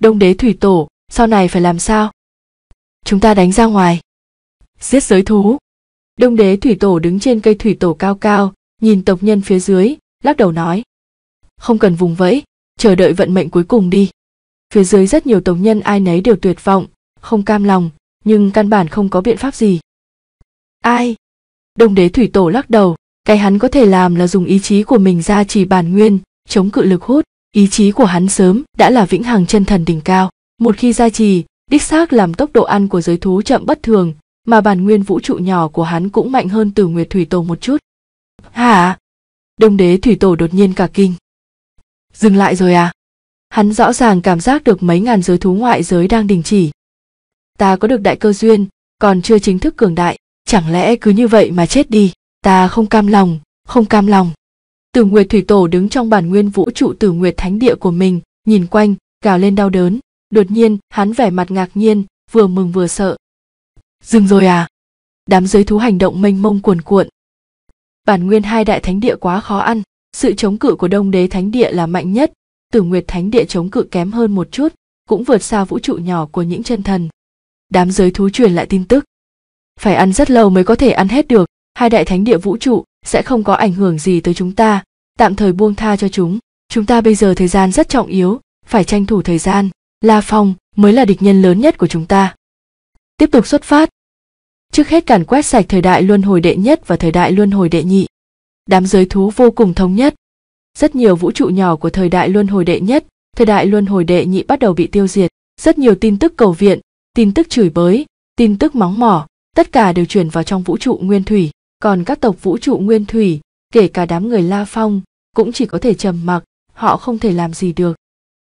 đông đế thủy tổ sau này phải làm sao chúng ta đánh ra ngoài giết giới thú đông đế thủy tổ đứng trên cây thủy tổ cao cao nhìn tộc nhân phía dưới lắc đầu nói không cần vùng vẫy chờ đợi vận mệnh cuối cùng đi phía dưới rất nhiều tộc nhân ai nấy đều tuyệt vọng không cam lòng nhưng căn bản không có biện pháp gì ai đông đế thủy tổ lắc đầu cái hắn có thể làm là dùng ý chí của mình ra chỉ bản nguyên chống cự lực hút ý chí của hắn sớm đã là vĩnh hằng chân thần đỉnh cao một khi gia trì, đích xác làm tốc độ ăn của giới thú chậm bất thường, mà bản nguyên vũ trụ nhỏ của hắn cũng mạnh hơn từ Nguyệt Thủy Tổ một chút. Hả? Đông đế Thủy Tổ đột nhiên cả kinh. Dừng lại rồi à? Hắn rõ ràng cảm giác được mấy ngàn giới thú ngoại giới đang đình chỉ. Ta có được đại cơ duyên, còn chưa chính thức cường đại, chẳng lẽ cứ như vậy mà chết đi? Ta không cam lòng, không cam lòng. Tử Nguyệt Thủy Tổ đứng trong bản nguyên vũ trụ Tử Nguyệt Thánh Địa của mình, nhìn quanh, gào lên đau đớn đột nhiên hắn vẻ mặt ngạc nhiên vừa mừng vừa sợ dừng rồi à đám giới thú hành động mênh mông cuồn cuộn bản nguyên hai đại thánh địa quá khó ăn sự chống cự của đông đế thánh địa là mạnh nhất tử nguyệt thánh địa chống cự kém hơn một chút cũng vượt xa vũ trụ nhỏ của những chân thần đám giới thú truyền lại tin tức phải ăn rất lâu mới có thể ăn hết được hai đại thánh địa vũ trụ sẽ không có ảnh hưởng gì tới chúng ta tạm thời buông tha cho chúng chúng ta bây giờ thời gian rất trọng yếu phải tranh thủ thời gian La Phong mới là địch nhân lớn nhất của chúng ta. Tiếp tục xuất phát. Trước hết càn quét sạch thời đại luân hồi đệ nhất và thời đại luân hồi đệ nhị. Đám giới thú vô cùng thống nhất. Rất nhiều vũ trụ nhỏ của thời đại luân hồi đệ nhất, thời đại luân hồi đệ nhị bắt đầu bị tiêu diệt. Rất nhiều tin tức cầu viện, tin tức chửi bới, tin tức móng mỏ, tất cả đều chuyển vào trong vũ trụ nguyên thủy. Còn các tộc vũ trụ nguyên thủy, kể cả đám người La Phong, cũng chỉ có thể trầm mặc, họ không thể làm gì được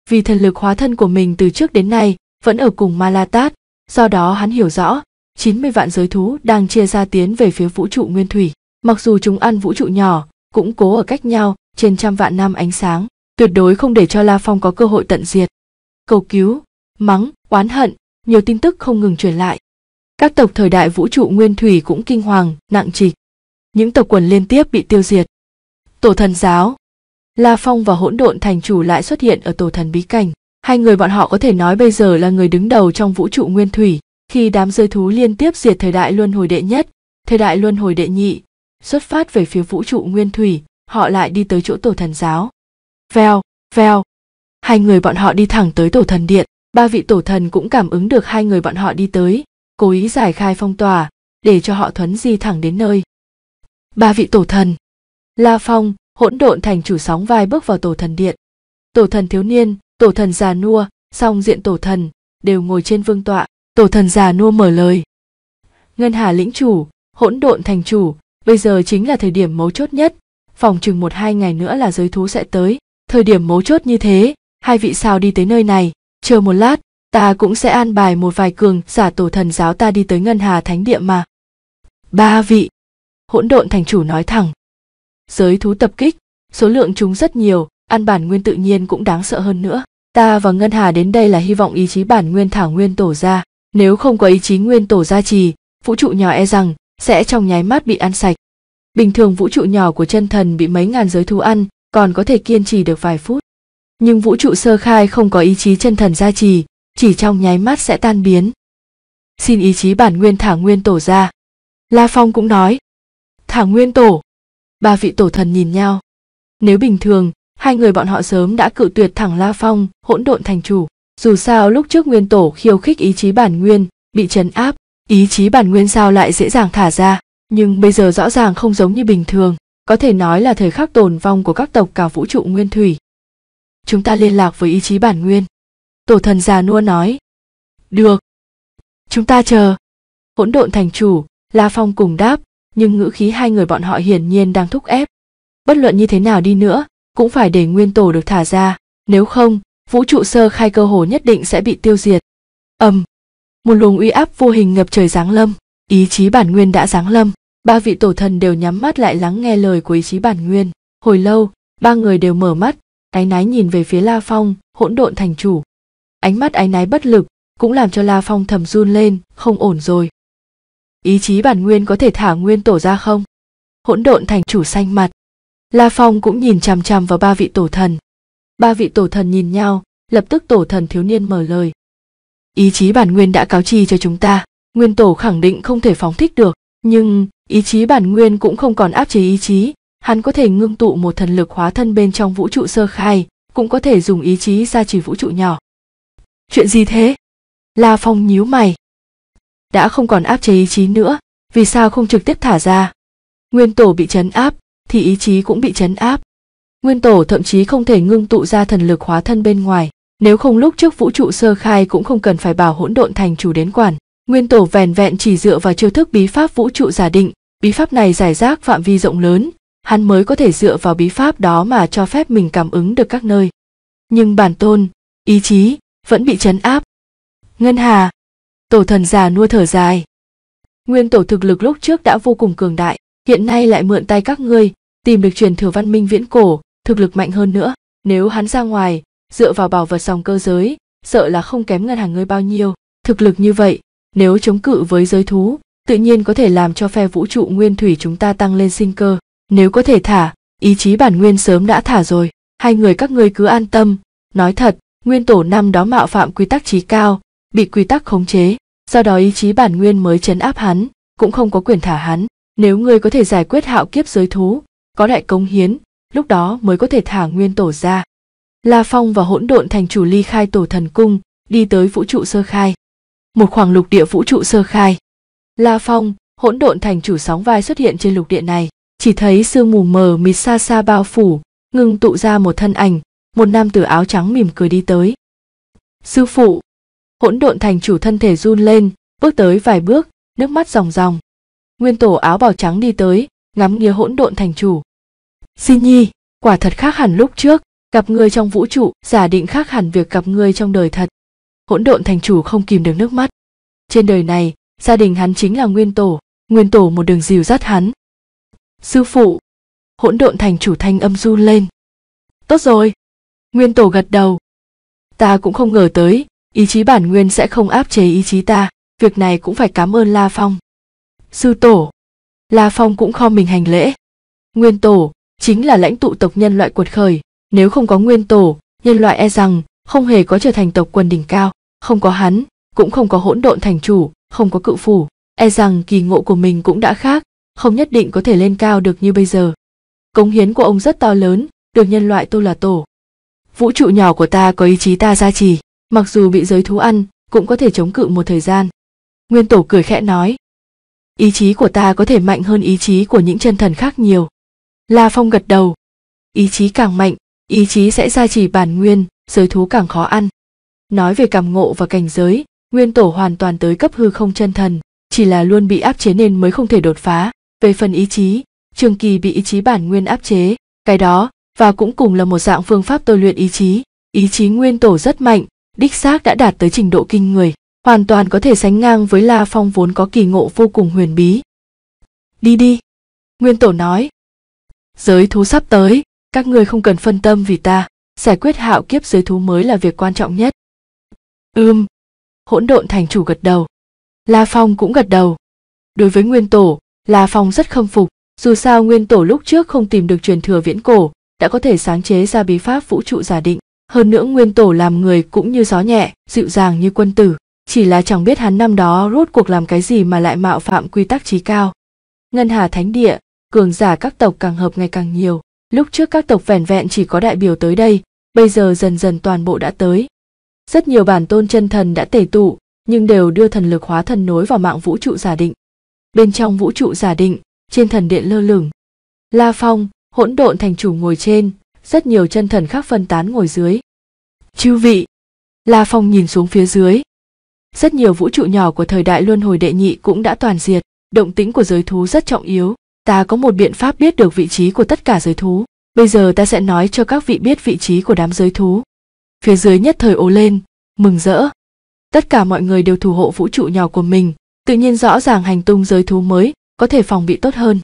vì thần lực hóa thân của mình từ trước đến nay vẫn ở cùng Malatat, do đó hắn hiểu rõ, 90 vạn giới thú đang chia ra tiến về phía vũ trụ nguyên thủy. Mặc dù chúng ăn vũ trụ nhỏ, cũng cố ở cách nhau trên trăm vạn năm ánh sáng, tuyệt đối không để cho La Phong có cơ hội tận diệt. Cầu cứu, mắng, oán hận, nhiều tin tức không ngừng truyền lại. Các tộc thời đại vũ trụ nguyên thủy cũng kinh hoàng, nặng trịch. Những tộc quần liên tiếp bị tiêu diệt. Tổ thần giáo, La Phong và hỗn độn thành chủ lại xuất hiện ở tổ thần bí cảnh. Hai người bọn họ có thể nói bây giờ là người đứng đầu trong vũ trụ nguyên thủy, khi đám rơi thú liên tiếp diệt thời đại luân hồi đệ nhất, thời đại luân hồi đệ nhị, xuất phát về phía vũ trụ nguyên thủy, họ lại đi tới chỗ tổ thần giáo. Vèo, vèo. Hai người bọn họ đi thẳng tới tổ thần điện, ba vị tổ thần cũng cảm ứng được hai người bọn họ đi tới, cố ý giải khai phong tỏa, để cho họ thuấn di thẳng đến nơi. Ba vị tổ thần. La Phong, hỗn độn thành chủ sóng vai bước vào tổ thần điện tổ thần thiếu niên tổ thần già nua song diện tổ thần đều ngồi trên vương tọa tổ thần già nua mở lời ngân hà lĩnh chủ hỗn độn thành chủ bây giờ chính là thời điểm mấu chốt nhất phòng chừng một hai ngày nữa là giới thú sẽ tới thời điểm mấu chốt như thế hai vị sao đi tới nơi này chờ một lát ta cũng sẽ an bài một vài cường giả tổ thần giáo ta đi tới ngân hà thánh địa mà ba vị hỗn độn thành chủ nói thẳng giới thú tập kích số lượng chúng rất nhiều ăn bản nguyên tự nhiên cũng đáng sợ hơn nữa ta và ngân hà đến đây là hy vọng ý chí bản nguyên thảo nguyên tổ ra nếu không có ý chí nguyên tổ gia trì vũ trụ nhỏ e rằng sẽ trong nháy mắt bị ăn sạch bình thường vũ trụ nhỏ của chân thần bị mấy ngàn giới thú ăn còn có thể kiên trì được vài phút nhưng vũ trụ sơ khai không có ý chí chân thần gia trì chỉ trong nháy mắt sẽ tan biến xin ý chí bản nguyên thả nguyên tổ ra la phong cũng nói thả nguyên tổ ba vị tổ thần nhìn nhau nếu bình thường hai người bọn họ sớm đã cự tuyệt thẳng la phong hỗn độn thành chủ dù sao lúc trước nguyên tổ khiêu khích ý chí bản nguyên bị trấn áp ý chí bản nguyên sao lại dễ dàng thả ra nhưng bây giờ rõ ràng không giống như bình thường có thể nói là thời khắc tồn vong của các tộc cả vũ trụ nguyên thủy chúng ta liên lạc với ý chí bản nguyên tổ thần già nua nói được chúng ta chờ hỗn độn thành chủ la phong cùng đáp nhưng ngữ khí hai người bọn họ hiển nhiên đang thúc ép bất luận như thế nào đi nữa cũng phải để nguyên tổ được thả ra nếu không vũ trụ sơ khai cơ hồ nhất định sẽ bị tiêu diệt ầm một luồng uy áp vô hình ngập trời giáng lâm ý chí bản nguyên đã giáng lâm ba vị tổ thần đều nhắm mắt lại lắng nghe lời của ý chí bản nguyên hồi lâu ba người đều mở mắt áy náy nhìn về phía la phong hỗn độn thành chủ ánh mắt áy náy bất lực cũng làm cho la phong thầm run lên không ổn rồi ý chí bản nguyên có thể thả nguyên tổ ra không hỗn độn thành chủ xanh mặt la phong cũng nhìn chằm chằm vào ba vị tổ thần ba vị tổ thần nhìn nhau lập tức tổ thần thiếu niên mở lời ý chí bản nguyên đã cáo chi cho chúng ta nguyên tổ khẳng định không thể phóng thích được nhưng ý chí bản nguyên cũng không còn áp chế ý chí hắn có thể ngưng tụ một thần lực hóa thân bên trong vũ trụ sơ khai cũng có thể dùng ý chí ra chỉ vũ trụ nhỏ chuyện gì thế la phong nhíu mày đã không còn áp chế ý chí nữa vì sao không trực tiếp thả ra nguyên tổ bị chấn áp thì ý chí cũng bị chấn áp nguyên tổ thậm chí không thể ngưng tụ ra thần lực hóa thân bên ngoài nếu không lúc trước vũ trụ sơ khai cũng không cần phải bảo hỗn độn thành chủ đến quản nguyên tổ vẻn vẹn chỉ dựa vào chiêu thức bí pháp vũ trụ giả định bí pháp này giải rác phạm vi rộng lớn hắn mới có thể dựa vào bí pháp đó mà cho phép mình cảm ứng được các nơi nhưng bản tôn ý chí vẫn bị chấn áp ngân hà tổ thần già nua thở dài nguyên tổ thực lực lúc trước đã vô cùng cường đại hiện nay lại mượn tay các ngươi tìm được truyền thừa văn minh viễn cổ thực lực mạnh hơn nữa nếu hắn ra ngoài dựa vào bảo vật sòng cơ giới sợ là không kém ngân hàng ngươi bao nhiêu thực lực như vậy nếu chống cự với giới thú tự nhiên có thể làm cho phe vũ trụ nguyên thủy chúng ta tăng lên sinh cơ nếu có thể thả ý chí bản nguyên sớm đã thả rồi hai người các ngươi cứ an tâm nói thật nguyên tổ năm đó mạo phạm quy tắc trí cao bị quy tắc khống chế do đó ý chí bản nguyên mới chấn áp hắn cũng không có quyền thả hắn nếu ngươi có thể giải quyết hạo kiếp giới thú có đại công hiến lúc đó mới có thể thả nguyên tổ ra la phong và hỗn độn thành chủ ly khai tổ thần cung đi tới vũ trụ sơ khai một khoảng lục địa vũ trụ sơ khai la phong hỗn độn thành chủ sóng vai xuất hiện trên lục địa này chỉ thấy sương mù mờ mịt xa xa bao phủ ngưng tụ ra một thân ảnh một nam tử áo trắng mỉm cười đi tới sư phụ hỗn độn thành chủ thân thể run lên bước tới vài bước nước mắt ròng ròng nguyên tổ áo bào trắng đi tới ngắm nghía hỗn độn thành chủ xin nhi quả thật khác hẳn lúc trước gặp người trong vũ trụ giả định khác hẳn việc gặp người trong đời thật hỗn độn thành chủ không kìm được nước mắt trên đời này gia đình hắn chính là nguyên tổ nguyên tổ một đường dìu dắt hắn sư phụ hỗn độn thành chủ thanh âm run lên tốt rồi nguyên tổ gật đầu ta cũng không ngờ tới ý chí bản nguyên sẽ không áp chế ý chí ta việc này cũng phải cảm ơn la phong sư tổ la phong cũng kho mình hành lễ nguyên tổ chính là lãnh tụ tộc nhân loại cuột khởi nếu không có nguyên tổ nhân loại e rằng không hề có trở thành tộc quân đỉnh cao không có hắn cũng không có hỗn độn thành chủ không có cự phủ e rằng kỳ ngộ của mình cũng đã khác không nhất định có thể lên cao được như bây giờ cống hiến của ông rất to lớn được nhân loại tôi là tổ vũ trụ nhỏ của ta có ý chí ta gia trì mặc dù bị giới thú ăn cũng có thể chống cự một thời gian nguyên tổ cười khẽ nói ý chí của ta có thể mạnh hơn ý chí của những chân thần khác nhiều la phong gật đầu ý chí càng mạnh ý chí sẽ gia trì bản nguyên giới thú càng khó ăn nói về cảm ngộ và cảnh giới nguyên tổ hoàn toàn tới cấp hư không chân thần chỉ là luôn bị áp chế nên mới không thể đột phá về phần ý chí trường kỳ bị ý chí bản nguyên áp chế cái đó và cũng cùng là một dạng phương pháp tôi luyện ý chí ý chí nguyên tổ rất mạnh đích xác đã đạt tới trình độ kinh người, hoàn toàn có thể sánh ngang với La Phong vốn có kỳ ngộ vô cùng huyền bí. Đi đi, Nguyên Tổ nói. Giới thú sắp tới, các ngươi không cần phân tâm vì ta, giải quyết hạo kiếp giới thú mới là việc quan trọng nhất. Ưm, hỗn độn thành chủ gật đầu. La Phong cũng gật đầu. Đối với Nguyên Tổ, La Phong rất khâm phục, dù sao Nguyên Tổ lúc trước không tìm được truyền thừa viễn cổ, đã có thể sáng chế ra bí pháp vũ trụ giả định hơn nữa nguyên tổ làm người cũng như gió nhẹ, dịu dàng như quân tử, chỉ là chẳng biết hắn năm đó rốt cuộc làm cái gì mà lại mạo phạm quy tắc trí cao. Ngân Hà Thánh Địa, cường giả các tộc càng hợp ngày càng nhiều, lúc trước các tộc vẻn vẹn chỉ có đại biểu tới đây, bây giờ dần dần toàn bộ đã tới. Rất nhiều bản tôn chân thần đã tề tụ, nhưng đều đưa thần lực hóa thần nối vào mạng vũ trụ giả định. Bên trong vũ trụ giả định, trên thần điện lơ lửng. La Phong, hỗn độn thành chủ ngồi trên, rất nhiều chân thần khác phân tán ngồi dưới. Chư vị, La Phong nhìn xuống phía dưới. Rất nhiều vũ trụ nhỏ của thời đại luân hồi đệ nhị cũng đã toàn diệt, động tĩnh của giới thú rất trọng yếu, ta có một biện pháp biết được vị trí của tất cả giới thú, bây giờ ta sẽ nói cho các vị biết vị trí của đám giới thú. Phía dưới nhất thời ố lên, mừng rỡ. Tất cả mọi người đều thủ hộ vũ trụ nhỏ của mình, tự nhiên rõ ràng hành tung giới thú mới có thể phòng bị tốt hơn.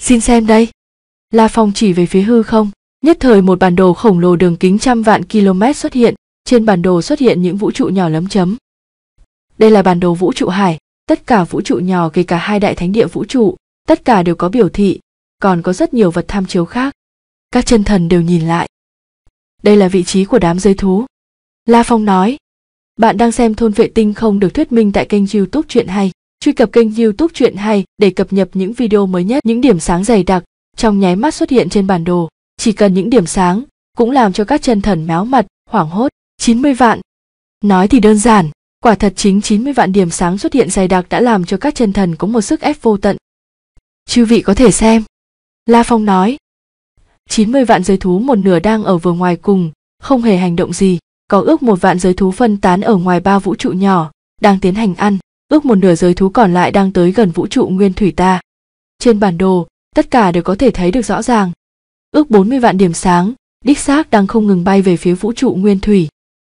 Xin xem đây. La Phong chỉ về phía hư không. Nhất thời một bản đồ khổng lồ đường kính trăm vạn km xuất hiện, trên bản đồ xuất hiện những vũ trụ nhỏ lấm chấm. Đây là bản đồ vũ trụ hải, tất cả vũ trụ nhỏ kể cả hai đại thánh địa vũ trụ, tất cả đều có biểu thị, còn có rất nhiều vật tham chiếu khác. Các chân thần đều nhìn lại. Đây là vị trí của đám giới thú. La Phong nói, bạn đang xem thôn vệ tinh không được thuyết minh tại kênh youtube chuyện hay. Truy cập kênh youtube chuyện hay để cập nhật những video mới nhất, những điểm sáng dày đặc, trong nháy mắt xuất hiện trên bản đồ chỉ cần những điểm sáng cũng làm cho các chân thần méo mặt, hoảng hốt, 90 vạn. Nói thì đơn giản, quả thật chính 90 vạn điểm sáng xuất hiện dày đặc đã làm cho các chân thần có một sức ép vô tận. Chư vị có thể xem. La Phong nói. 90 vạn giới thú một nửa đang ở vừa ngoài cùng, không hề hành động gì, có ước một vạn giới thú phân tán ở ngoài ba vũ trụ nhỏ, đang tiến hành ăn, ước một nửa giới thú còn lại đang tới gần vũ trụ nguyên thủy ta. Trên bản đồ, tất cả đều có thể thấy được rõ ràng, ước 40 vạn điểm sáng, đích xác đang không ngừng bay về phía vũ trụ nguyên thủy.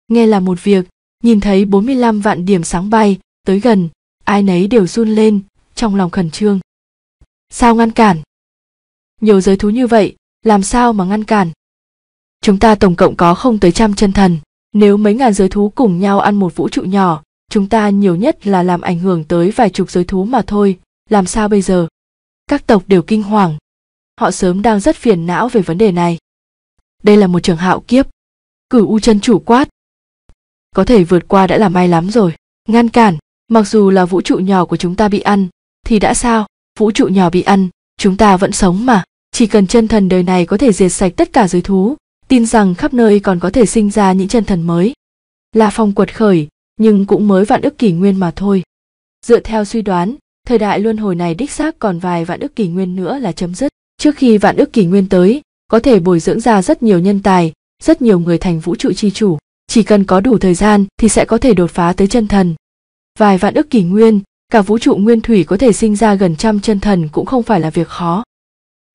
Nghe là một việc, nhìn thấy 45 vạn điểm sáng bay, tới gần, ai nấy đều run lên, trong lòng khẩn trương. Sao ngăn cản? Nhiều giới thú như vậy, làm sao mà ngăn cản? Chúng ta tổng cộng có không tới trăm chân thần, nếu mấy ngàn giới thú cùng nhau ăn một vũ trụ nhỏ, chúng ta nhiều nhất là làm ảnh hưởng tới vài chục giới thú mà thôi, làm sao bây giờ? Các tộc đều kinh hoàng, họ sớm đang rất phiền não về vấn đề này. Đây là một trường hạo kiếp, cửu u chân chủ quát. Có thể vượt qua đã là may lắm rồi, ngăn cản, mặc dù là vũ trụ nhỏ của chúng ta bị ăn, thì đã sao, vũ trụ nhỏ bị ăn, chúng ta vẫn sống mà, chỉ cần chân thần đời này có thể diệt sạch tất cả giới thú, tin rằng khắp nơi còn có thể sinh ra những chân thần mới. La Phong quật khởi, nhưng cũng mới vạn ức kỷ nguyên mà thôi. Dựa theo suy đoán, thời đại luân hồi này đích xác còn vài vạn ức kỷ nguyên nữa là chấm dứt trước khi vạn ước kỷ nguyên tới có thể bồi dưỡng ra rất nhiều nhân tài rất nhiều người thành vũ trụ chi chủ chỉ cần có đủ thời gian thì sẽ có thể đột phá tới chân thần vài vạn ước kỷ nguyên cả vũ trụ nguyên thủy có thể sinh ra gần trăm chân thần cũng không phải là việc khó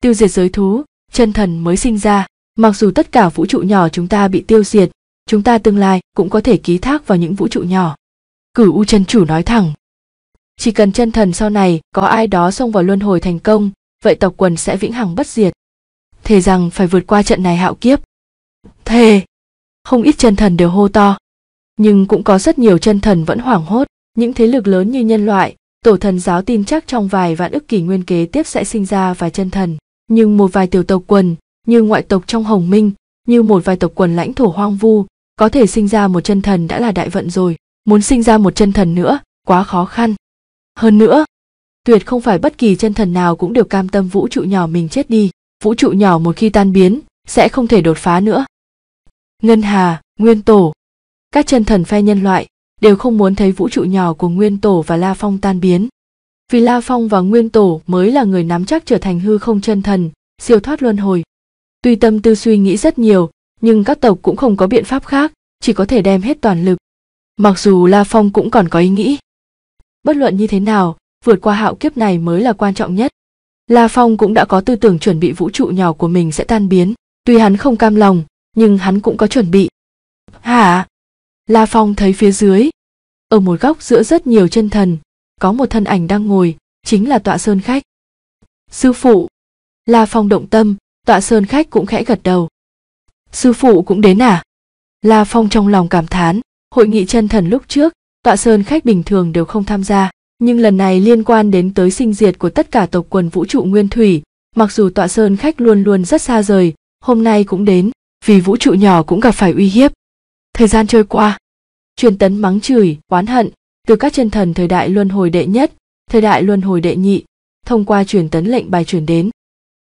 tiêu diệt giới thú chân thần mới sinh ra mặc dù tất cả vũ trụ nhỏ chúng ta bị tiêu diệt chúng ta tương lai cũng có thể ký thác vào những vũ trụ nhỏ cửu u chân chủ nói thẳng chỉ cần chân thần sau này có ai đó xông vào luân hồi thành công vậy tộc quần sẽ vĩnh hằng bất diệt thề rằng phải vượt qua trận này hạo kiếp thề không ít chân thần đều hô to nhưng cũng có rất nhiều chân thần vẫn hoảng hốt những thế lực lớn như nhân loại tổ thần giáo tin chắc trong vài vạn ức kỷ nguyên kế tiếp sẽ sinh ra vài chân thần nhưng một vài tiểu tộc quần như ngoại tộc trong hồng minh như một vài tộc quần lãnh thổ hoang vu có thể sinh ra một chân thần đã là đại vận rồi muốn sinh ra một chân thần nữa quá khó khăn hơn nữa tuyệt không phải bất kỳ chân thần nào cũng đều cam tâm vũ trụ nhỏ mình chết đi vũ trụ nhỏ một khi tan biến sẽ không thể đột phá nữa ngân hà nguyên tổ các chân thần phe nhân loại đều không muốn thấy vũ trụ nhỏ của nguyên tổ và la phong tan biến vì la phong và nguyên tổ mới là người nắm chắc trở thành hư không chân thần siêu thoát luân hồi tuy tâm tư suy nghĩ rất nhiều nhưng các tộc cũng không có biện pháp khác chỉ có thể đem hết toàn lực mặc dù la phong cũng còn có ý nghĩ bất luận như thế nào vượt qua hạo kiếp này mới là quan trọng nhất. La Phong cũng đã có tư tưởng chuẩn bị vũ trụ nhỏ của mình sẽ tan biến, tuy hắn không cam lòng, nhưng hắn cũng có chuẩn bị. Hả? La Phong thấy phía dưới, ở một góc giữa rất nhiều chân thần, có một thân ảnh đang ngồi, chính là tọa sơn khách. Sư phụ, La Phong động tâm, tọa sơn khách cũng khẽ gật đầu. Sư phụ cũng đến à? La Phong trong lòng cảm thán, hội nghị chân thần lúc trước, tọa sơn khách bình thường đều không tham gia, nhưng lần này liên quan đến tới sinh diệt của tất cả tộc quần vũ trụ nguyên thủy mặc dù tọa sơn khách luôn luôn rất xa rời hôm nay cũng đến vì vũ trụ nhỏ cũng gặp phải uy hiếp thời gian trôi qua truyền tấn mắng chửi oán hận từ các chân thần thời đại luân hồi đệ nhất thời đại luân hồi đệ nhị thông qua truyền tấn lệnh bài truyền đến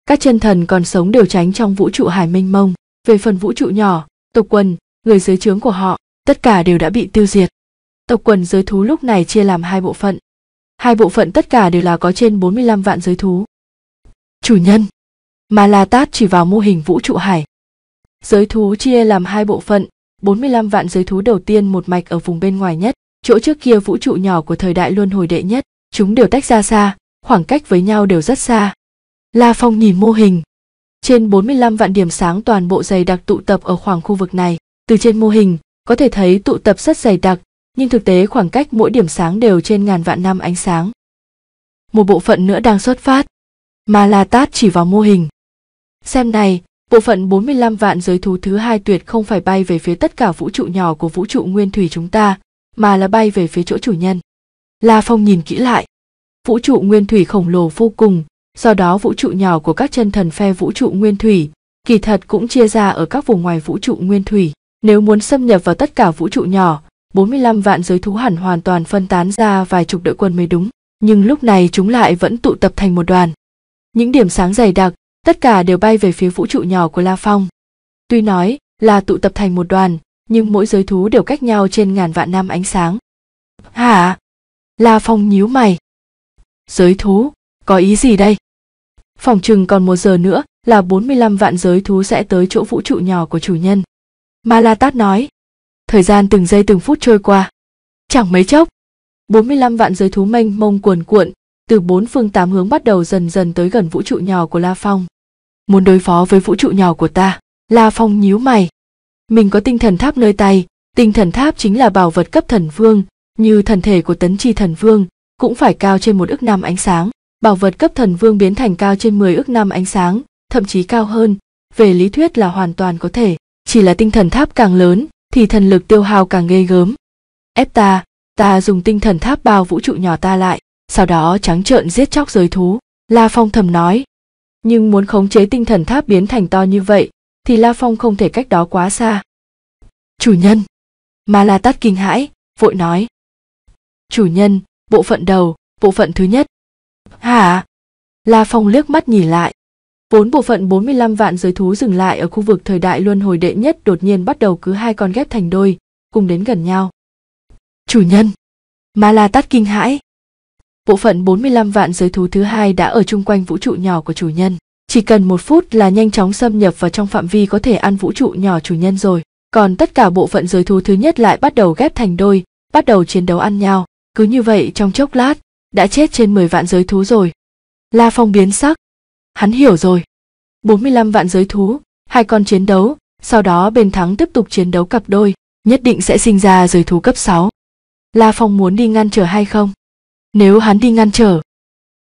các chân thần còn sống đều tránh trong vũ trụ hải mênh mông về phần vũ trụ nhỏ tộc quần người dưới trướng của họ tất cả đều đã bị tiêu diệt tộc quần giới thú lúc này chia làm hai bộ phận hai bộ phận tất cả đều là có trên 45 vạn giới thú. Chủ nhân, mà là tát chỉ vào mô hình vũ trụ hải. Giới thú chia làm hai bộ phận, 45 vạn giới thú đầu tiên một mạch ở vùng bên ngoài nhất, chỗ trước kia vũ trụ nhỏ của thời đại luân hồi đệ nhất, chúng đều tách ra xa, khoảng cách với nhau đều rất xa. La Phong nhìn mô hình. Trên 45 vạn điểm sáng toàn bộ dày đặc tụ tập ở khoảng khu vực này, từ trên mô hình, có thể thấy tụ tập rất dày đặc, nhưng thực tế khoảng cách mỗi điểm sáng đều trên ngàn vạn năm ánh sáng. Một bộ phận nữa đang xuất phát, mà là tát chỉ vào mô hình. Xem này, bộ phận 45 vạn giới thú thứ hai tuyệt không phải bay về phía tất cả vũ trụ nhỏ của vũ trụ nguyên thủy chúng ta, mà là bay về phía chỗ chủ nhân. La Phong nhìn kỹ lại. Vũ trụ nguyên thủy khổng lồ vô cùng, do đó vũ trụ nhỏ của các chân thần phe vũ trụ nguyên thủy, kỳ thật cũng chia ra ở các vùng ngoài vũ trụ nguyên thủy. Nếu muốn xâm nhập vào tất cả vũ trụ nhỏ, 45 vạn giới thú hẳn hoàn toàn phân tán ra vài chục đội quân mới đúng, nhưng lúc này chúng lại vẫn tụ tập thành một đoàn. Những điểm sáng dày đặc, tất cả đều bay về phía vũ trụ nhỏ của La Phong. Tuy nói là tụ tập thành một đoàn, nhưng mỗi giới thú đều cách nhau trên ngàn vạn năm ánh sáng. Hả? La Phong nhíu mày. Giới thú, có ý gì đây? Phòng chừng còn một giờ nữa là 45 vạn giới thú sẽ tới chỗ vũ trụ nhỏ của chủ nhân. Ma La Tát nói, thời gian từng giây từng phút trôi qua. Chẳng mấy chốc, 45 vạn giới thú mênh mông cuồn cuộn, từ bốn phương tám hướng bắt đầu dần dần tới gần vũ trụ nhỏ của La Phong. Muốn đối phó với vũ trụ nhỏ của ta, La Phong nhíu mày. Mình có tinh thần tháp nơi tay, tinh thần tháp chính là bảo vật cấp thần vương, như thần thể của tấn chi thần vương, cũng phải cao trên một ức năm ánh sáng. Bảo vật cấp thần vương biến thành cao trên 10 ức năm ánh sáng, thậm chí cao hơn, về lý thuyết là hoàn toàn có thể. Chỉ là tinh thần tháp càng lớn, thì thần lực tiêu hao càng ghê gớm ép ta ta dùng tinh thần tháp bao vũ trụ nhỏ ta lại sau đó trắng trợn giết chóc giới thú la phong thầm nói nhưng muốn khống chế tinh thần tháp biến thành to như vậy thì la phong không thể cách đó quá xa chủ nhân ma la tát kinh hãi vội nói chủ nhân bộ phận đầu bộ phận thứ nhất hả la phong liếc mắt nhìn lại Vốn bộ phận 45 vạn giới thú dừng lại ở khu vực thời đại luân hồi đệ nhất đột nhiên bắt đầu cứ hai con ghép thành đôi, cùng đến gần nhau. Chủ nhân! Ma La Tát kinh hãi. Bộ phận 45 vạn giới thú thứ hai đã ở chung quanh vũ trụ nhỏ của chủ nhân. Chỉ cần một phút là nhanh chóng xâm nhập vào trong phạm vi có thể ăn vũ trụ nhỏ chủ nhân rồi. Còn tất cả bộ phận giới thú thứ nhất lại bắt đầu ghép thành đôi, bắt đầu chiến đấu ăn nhau. Cứ như vậy trong chốc lát, đã chết trên 10 vạn giới thú rồi. La Phong biến sắc, Hắn hiểu rồi. 45 vạn giới thú, hai con chiến đấu, sau đó bên thắng tiếp tục chiến đấu cặp đôi, nhất định sẽ sinh ra giới thú cấp 6. La Phong muốn đi ngăn trở hay không? Nếu hắn đi ngăn trở,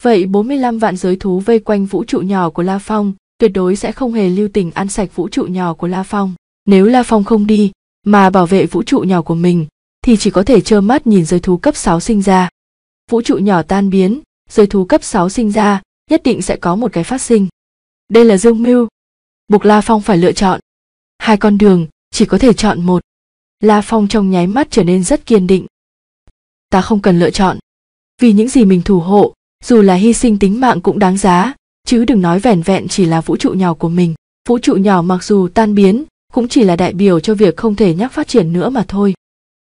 vậy 45 vạn giới thú vây quanh vũ trụ nhỏ của La Phong tuyệt đối sẽ không hề lưu tình ăn sạch vũ trụ nhỏ của La Phong. Nếu La Phong không đi, mà bảo vệ vũ trụ nhỏ của mình, thì chỉ có thể trơ mắt nhìn giới thú cấp 6 sinh ra. Vũ trụ nhỏ tan biến, giới thú cấp 6 sinh ra, nhất định sẽ có một cái phát sinh đây là dương mưu buộc la phong phải lựa chọn hai con đường chỉ có thể chọn một la phong trong nháy mắt trở nên rất kiên định ta không cần lựa chọn vì những gì mình thủ hộ dù là hy sinh tính mạng cũng đáng giá chứ đừng nói vẻn vẹn chỉ là vũ trụ nhỏ của mình vũ trụ nhỏ mặc dù tan biến cũng chỉ là đại biểu cho việc không thể nhắc phát triển nữa mà thôi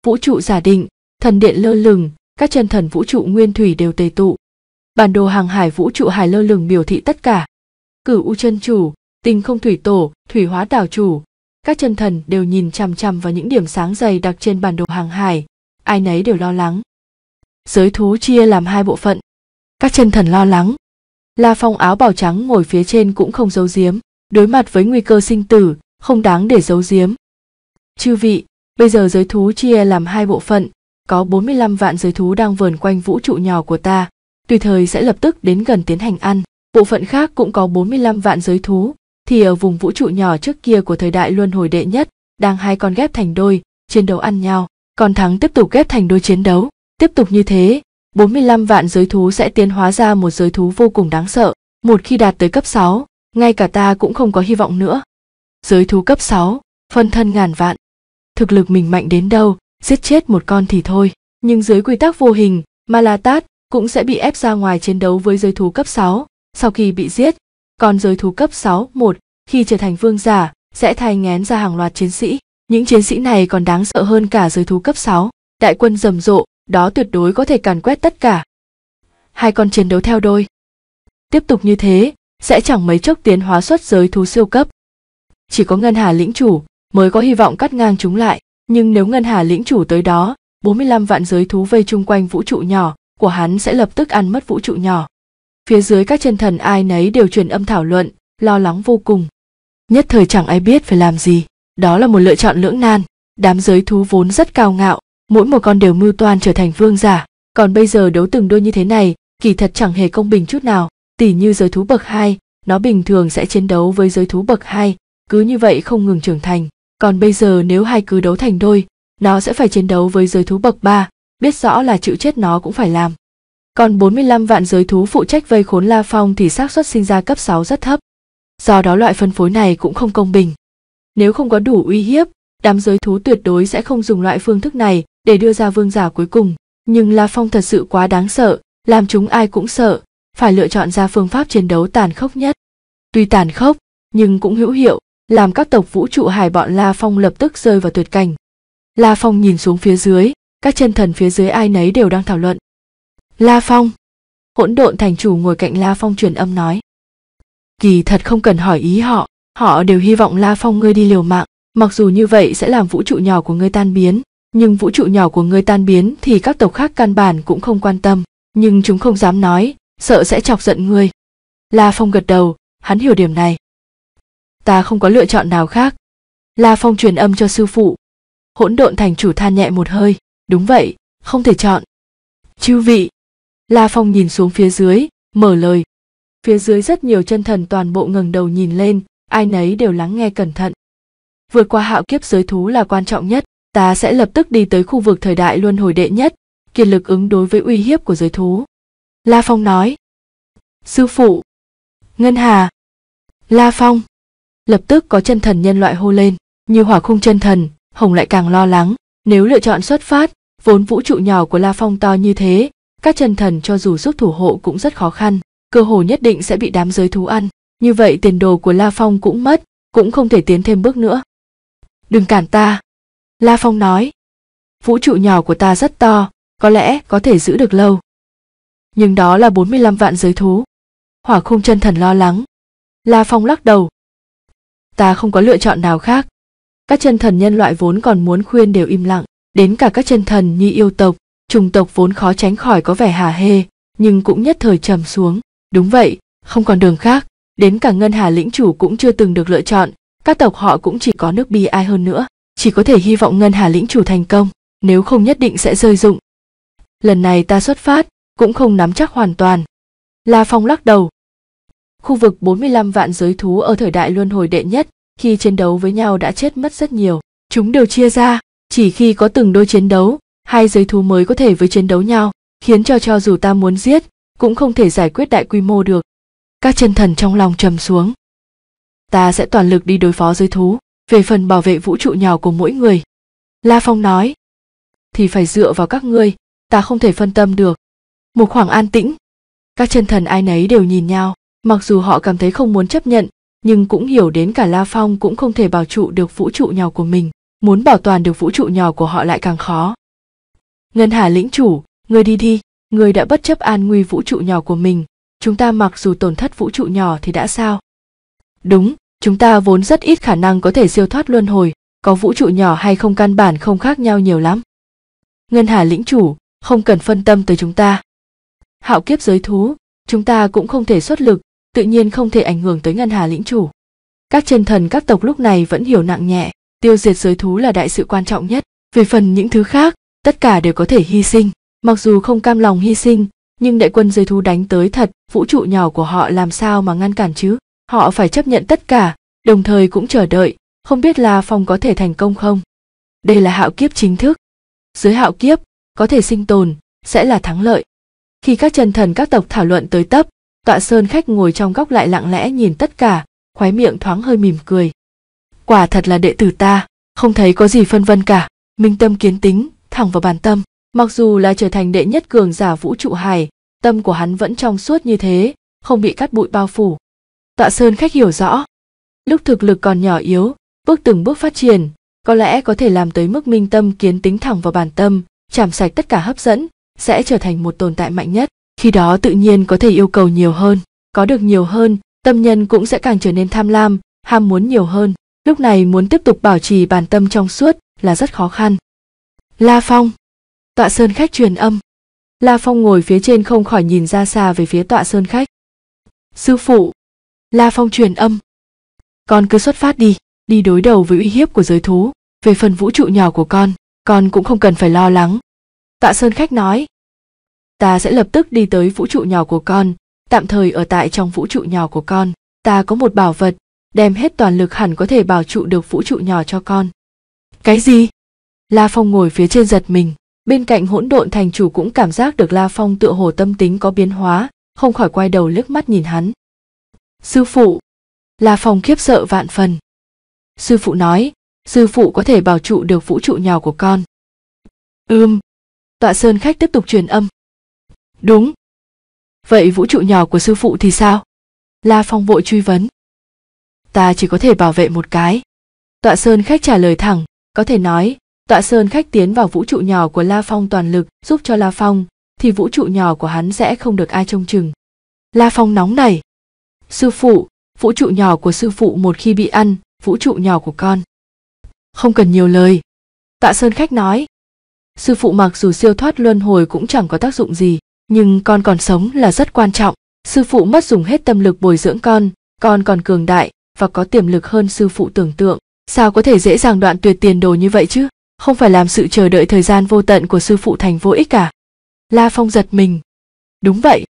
vũ trụ giả định thần điện lơ lửng các chân thần vũ trụ nguyên thủy đều tề tụ bản đồ hàng hải vũ trụ hải lơ lửng biểu thị tất cả cửu u chân chủ tinh không thủy tổ thủy hóa đảo chủ các chân thần đều nhìn chằm chằm vào những điểm sáng dày đặc trên bản đồ hàng hải ai nấy đều lo lắng giới thú chia làm hai bộ phận các chân thần lo lắng la phong áo bào trắng ngồi phía trên cũng không giấu giếm đối mặt với nguy cơ sinh tử không đáng để giấu giếm chư vị bây giờ giới thú chia làm hai bộ phận có 45 vạn giới thú đang vờn quanh vũ trụ nhỏ của ta tùy thời sẽ lập tức đến gần tiến hành ăn. Bộ phận khác cũng có 45 vạn giới thú, thì ở vùng vũ trụ nhỏ trước kia của thời đại luân hồi đệ nhất, đang hai con ghép thành đôi, chiến đấu ăn nhau, còn thắng tiếp tục ghép thành đôi chiến đấu. Tiếp tục như thế, 45 vạn giới thú sẽ tiến hóa ra một giới thú vô cùng đáng sợ, một khi đạt tới cấp 6, ngay cả ta cũng không có hy vọng nữa. Giới thú cấp 6, phân thân ngàn vạn. Thực lực mình mạnh đến đâu, giết chết một con thì thôi, nhưng dưới quy tắc vô hình, Malatat cũng sẽ bị ép ra ngoài chiến đấu với giới thú cấp 6 sau khi bị giết. Còn giới thú cấp 6 một khi trở thành vương giả sẽ thay ngén ra hàng loạt chiến sĩ. Những chiến sĩ này còn đáng sợ hơn cả giới thú cấp 6. Đại quân rầm rộ, đó tuyệt đối có thể càn quét tất cả. Hai con chiến đấu theo đôi. Tiếp tục như thế, sẽ chẳng mấy chốc tiến hóa xuất giới thú siêu cấp. Chỉ có ngân hà lĩnh chủ mới có hy vọng cắt ngang chúng lại, nhưng nếu ngân hà lĩnh chủ tới đó, 45 vạn giới thú vây chung quanh vũ trụ nhỏ, của hắn sẽ lập tức ăn mất vũ trụ nhỏ phía dưới các chân thần ai nấy đều truyền âm thảo luận lo lắng vô cùng nhất thời chẳng ai biết phải làm gì đó là một lựa chọn lưỡng nan đám giới thú vốn rất cao ngạo mỗi một con đều mưu toan trở thành vương giả còn bây giờ đấu từng đôi như thế này kỳ thật chẳng hề công bình chút nào tỉ như giới thú bậc hai nó bình thường sẽ chiến đấu với giới thú bậc hai cứ như vậy không ngừng trưởng thành còn bây giờ nếu hai cứ đấu thành đôi nó sẽ phải chiến đấu với giới thú bậc ba biết rõ là chịu chết nó cũng phải làm. Còn 45 vạn giới thú phụ trách vây khốn La Phong thì xác suất sinh ra cấp 6 rất thấp. Do đó loại phân phối này cũng không công bình. Nếu không có đủ uy hiếp, đám giới thú tuyệt đối sẽ không dùng loại phương thức này để đưa ra vương giả cuối cùng. Nhưng La Phong thật sự quá đáng sợ, làm chúng ai cũng sợ, phải lựa chọn ra phương pháp chiến đấu tàn khốc nhất. Tuy tàn khốc, nhưng cũng hữu hiệu, làm các tộc vũ trụ hải bọn La Phong lập tức rơi vào tuyệt cảnh. La Phong nhìn xuống phía dưới, các chân thần phía dưới ai nấy đều đang thảo luận la phong hỗn độn thành chủ ngồi cạnh la phong truyền âm nói kỳ thật không cần hỏi ý họ họ đều hy vọng la phong ngươi đi liều mạng mặc dù như vậy sẽ làm vũ trụ nhỏ của ngươi tan biến nhưng vũ trụ nhỏ của ngươi tan biến thì các tộc khác căn bản cũng không quan tâm nhưng chúng không dám nói sợ sẽ chọc giận ngươi la phong gật đầu hắn hiểu điểm này ta không có lựa chọn nào khác la phong truyền âm cho sư phụ hỗn độn thành chủ than nhẹ một hơi Đúng vậy, không thể chọn. Chư vị. La Phong nhìn xuống phía dưới, mở lời. Phía dưới rất nhiều chân thần toàn bộ ngẩng đầu nhìn lên, ai nấy đều lắng nghe cẩn thận. Vượt qua hạo kiếp giới thú là quan trọng nhất, ta sẽ lập tức đi tới khu vực thời đại luân hồi đệ nhất, kiệt lực ứng đối với uy hiếp của giới thú. La Phong nói. Sư phụ. Ngân Hà. La Phong. Lập tức có chân thần nhân loại hô lên, như hỏa khung chân thần, Hồng lại càng lo lắng, nếu lựa chọn xuất phát, vốn vũ trụ nhỏ của la phong to như thế các chân thần cho dù giúp thủ hộ cũng rất khó khăn cơ hồ nhất định sẽ bị đám giới thú ăn như vậy tiền đồ của la phong cũng mất cũng không thể tiến thêm bước nữa đừng cản ta la phong nói vũ trụ nhỏ của ta rất to có lẽ có thể giữ được lâu nhưng đó là 45 vạn giới thú hỏa khung chân thần lo lắng la phong lắc đầu ta không có lựa chọn nào khác các chân thần nhân loại vốn còn muốn khuyên đều im lặng đến cả các chân thần như yêu tộc trùng tộc vốn khó tránh khỏi có vẻ hà hê nhưng cũng nhất thời trầm xuống đúng vậy không còn đường khác đến cả ngân hà lĩnh chủ cũng chưa từng được lựa chọn các tộc họ cũng chỉ có nước bi ai hơn nữa chỉ có thể hy vọng ngân hà lĩnh chủ thành công nếu không nhất định sẽ rơi dụng lần này ta xuất phát cũng không nắm chắc hoàn toàn la phong lắc đầu khu vực 45 vạn giới thú ở thời đại luân hồi đệ nhất khi chiến đấu với nhau đã chết mất rất nhiều chúng đều chia ra chỉ khi có từng đôi chiến đấu hai giới thú mới có thể với chiến đấu nhau khiến cho cho dù ta muốn giết cũng không thể giải quyết đại quy mô được các chân thần trong lòng trầm xuống ta sẽ toàn lực đi đối phó giới thú về phần bảo vệ vũ trụ nhỏ của mỗi người la phong nói thì phải dựa vào các ngươi ta không thể phân tâm được một khoảng an tĩnh các chân thần ai nấy đều nhìn nhau mặc dù họ cảm thấy không muốn chấp nhận nhưng cũng hiểu đến cả la phong cũng không thể bảo trụ được vũ trụ nhỏ của mình muốn bảo toàn được vũ trụ nhỏ của họ lại càng khó. Ngân Hà lĩnh chủ, người đi đi, người đã bất chấp an nguy vũ trụ nhỏ của mình, chúng ta mặc dù tổn thất vũ trụ nhỏ thì đã sao? Đúng, chúng ta vốn rất ít khả năng có thể siêu thoát luân hồi, có vũ trụ nhỏ hay không căn bản không khác nhau nhiều lắm. Ngân Hà lĩnh chủ, không cần phân tâm tới chúng ta. Hạo kiếp giới thú, chúng ta cũng không thể xuất lực, tự nhiên không thể ảnh hưởng tới Ngân Hà lĩnh chủ. Các chân thần các tộc lúc này vẫn hiểu nặng nhẹ, tiêu diệt giới thú là đại sự quan trọng nhất về phần những thứ khác tất cả đều có thể hy sinh mặc dù không cam lòng hy sinh nhưng đại quân giới thú đánh tới thật vũ trụ nhỏ của họ làm sao mà ngăn cản chứ họ phải chấp nhận tất cả đồng thời cũng chờ đợi không biết là phong có thể thành công không đây là hạo kiếp chính thức dưới hạo kiếp có thể sinh tồn sẽ là thắng lợi khi các chân thần các tộc thảo luận tới tấp tọa sơn khách ngồi trong góc lại lặng lẽ nhìn tất cả khoái miệng thoáng hơi mỉm cười quả thật là đệ tử ta không thấy có gì phân vân cả minh tâm kiến tính thẳng vào bàn tâm mặc dù là trở thành đệ nhất cường giả vũ trụ hải tâm của hắn vẫn trong suốt như thế không bị cắt bụi bao phủ tạ sơn khách hiểu rõ lúc thực lực còn nhỏ yếu bước từng bước phát triển có lẽ có thể làm tới mức minh tâm kiến tính thẳng vào bản tâm chảm sạch tất cả hấp dẫn sẽ trở thành một tồn tại mạnh nhất khi đó tự nhiên có thể yêu cầu nhiều hơn có được nhiều hơn tâm nhân cũng sẽ càng trở nên tham lam ham muốn nhiều hơn lúc này muốn tiếp tục bảo trì bản tâm trong suốt là rất khó khăn. La Phong Tọa Sơn Khách truyền âm La Phong ngồi phía trên không khỏi nhìn ra xa về phía tọa Sơn Khách. Sư phụ La Phong truyền âm Con cứ xuất phát đi, đi đối đầu với uy hiếp của giới thú. Về phần vũ trụ nhỏ của con, con cũng không cần phải lo lắng. tọa Sơn Khách nói, ta sẽ lập tức đi tới vũ trụ nhỏ của con, tạm thời ở tại trong vũ trụ nhỏ của con. Ta có một bảo vật đem hết toàn lực hẳn có thể bảo trụ được vũ trụ nhỏ cho con cái gì la phong ngồi phía trên giật mình bên cạnh hỗn độn thành chủ cũng cảm giác được la phong tựa hồ tâm tính có biến hóa không khỏi quay đầu liếc mắt nhìn hắn sư phụ la phong khiếp sợ vạn phần sư phụ nói sư phụ có thể bảo trụ được vũ trụ nhỏ của con ưm tọa sơn khách tiếp tục truyền âm đúng vậy vũ trụ nhỏ của sư phụ thì sao la phong vội truy vấn ta chỉ có thể bảo vệ một cái tọa sơn khách trả lời thẳng có thể nói tọa sơn khách tiến vào vũ trụ nhỏ của la phong toàn lực giúp cho la phong thì vũ trụ nhỏ của hắn sẽ không được ai trông chừng la phong nóng nảy sư phụ vũ trụ nhỏ của sư phụ một khi bị ăn vũ trụ nhỏ của con không cần nhiều lời tạ sơn khách nói sư phụ mặc dù siêu thoát luân hồi cũng chẳng có tác dụng gì nhưng con còn sống là rất quan trọng sư phụ mất dùng hết tâm lực bồi dưỡng con con còn cường đại và có tiềm lực hơn sư phụ tưởng tượng sao có thể dễ dàng đoạn tuyệt tiền đồ như vậy chứ không phải làm sự chờ đợi thời gian vô tận của sư phụ thành vô ích cả à? la phong giật mình đúng vậy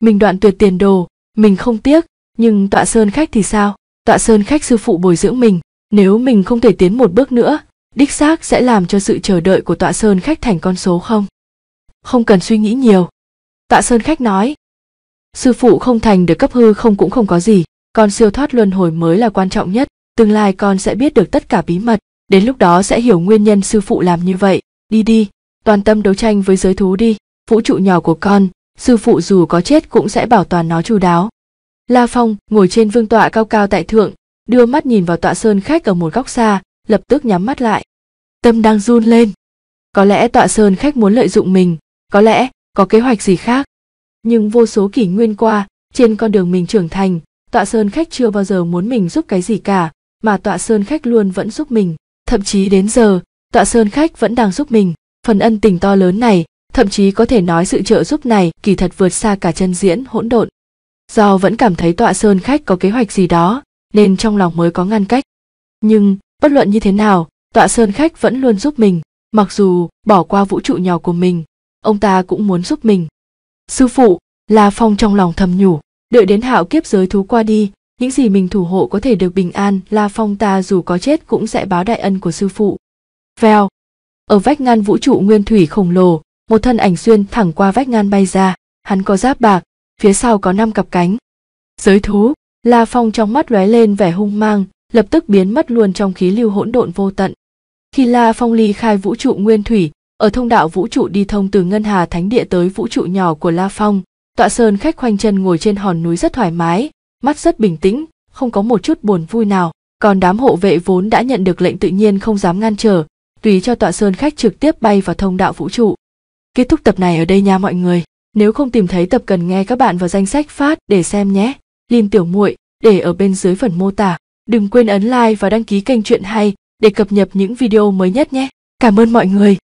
mình đoạn tuyệt tiền đồ mình không tiếc nhưng tọa sơn khách thì sao tọa sơn khách sư phụ bồi dưỡng mình nếu mình không thể tiến một bước nữa đích xác sẽ làm cho sự chờ đợi của tọa sơn khách thành con số không không cần suy nghĩ nhiều tọa sơn khách nói sư phụ không thành được cấp hư không cũng không có gì con siêu thoát luân hồi mới là quan trọng nhất tương lai con sẽ biết được tất cả bí mật đến lúc đó sẽ hiểu nguyên nhân sư phụ làm như vậy đi đi toàn tâm đấu tranh với giới thú đi vũ trụ nhỏ của con sư phụ dù có chết cũng sẽ bảo toàn nó chu đáo la phong ngồi trên vương tọa cao cao tại thượng đưa mắt nhìn vào tọa sơn khách ở một góc xa lập tức nhắm mắt lại tâm đang run lên có lẽ tọa sơn khách muốn lợi dụng mình có lẽ có kế hoạch gì khác nhưng vô số kỷ nguyên qua trên con đường mình trưởng thành tọa sơn khách chưa bao giờ muốn mình giúp cái gì cả mà tọa sơn khách luôn vẫn giúp mình thậm chí đến giờ tọa sơn khách vẫn đang giúp mình phần ân tình to lớn này thậm chí có thể nói sự trợ giúp này kỳ thật vượt xa cả chân diễn hỗn độn do vẫn cảm thấy tọa sơn khách có kế hoạch gì đó nên trong lòng mới có ngăn cách nhưng bất luận như thế nào tọa sơn khách vẫn luôn giúp mình mặc dù bỏ qua vũ trụ nhỏ của mình ông ta cũng muốn giúp mình sư phụ la phong trong lòng thầm nhủ đợi đến hạo kiếp giới thú qua đi những gì mình thủ hộ có thể được bình an la phong ta dù có chết cũng sẽ báo đại ân của sư phụ vèo ở vách ngăn vũ trụ nguyên thủy khổng lồ một thân ảnh xuyên thẳng qua vách ngăn bay ra hắn có giáp bạc phía sau có năm cặp cánh giới thú la phong trong mắt lóe lên vẻ hung mang lập tức biến mất luôn trong khí lưu hỗn độn vô tận khi la phong ly khai vũ trụ nguyên thủy ở thông đạo vũ trụ đi thông từ ngân hà thánh địa tới vũ trụ nhỏ của la phong Tọa sơn khách khoanh chân ngồi trên hòn núi rất thoải mái, mắt rất bình tĩnh, không có một chút buồn vui nào. Còn đám hộ vệ vốn đã nhận được lệnh tự nhiên không dám ngăn trở, tùy cho tọa sơn khách trực tiếp bay vào thông đạo vũ trụ. Kết thúc tập này ở đây nha mọi người. Nếu không tìm thấy tập cần nghe các bạn vào danh sách phát để xem nhé. Liên tiểu muội để ở bên dưới phần mô tả. Đừng quên ấn like và đăng ký kênh chuyện hay để cập nhật những video mới nhất nhé. Cảm ơn mọi người.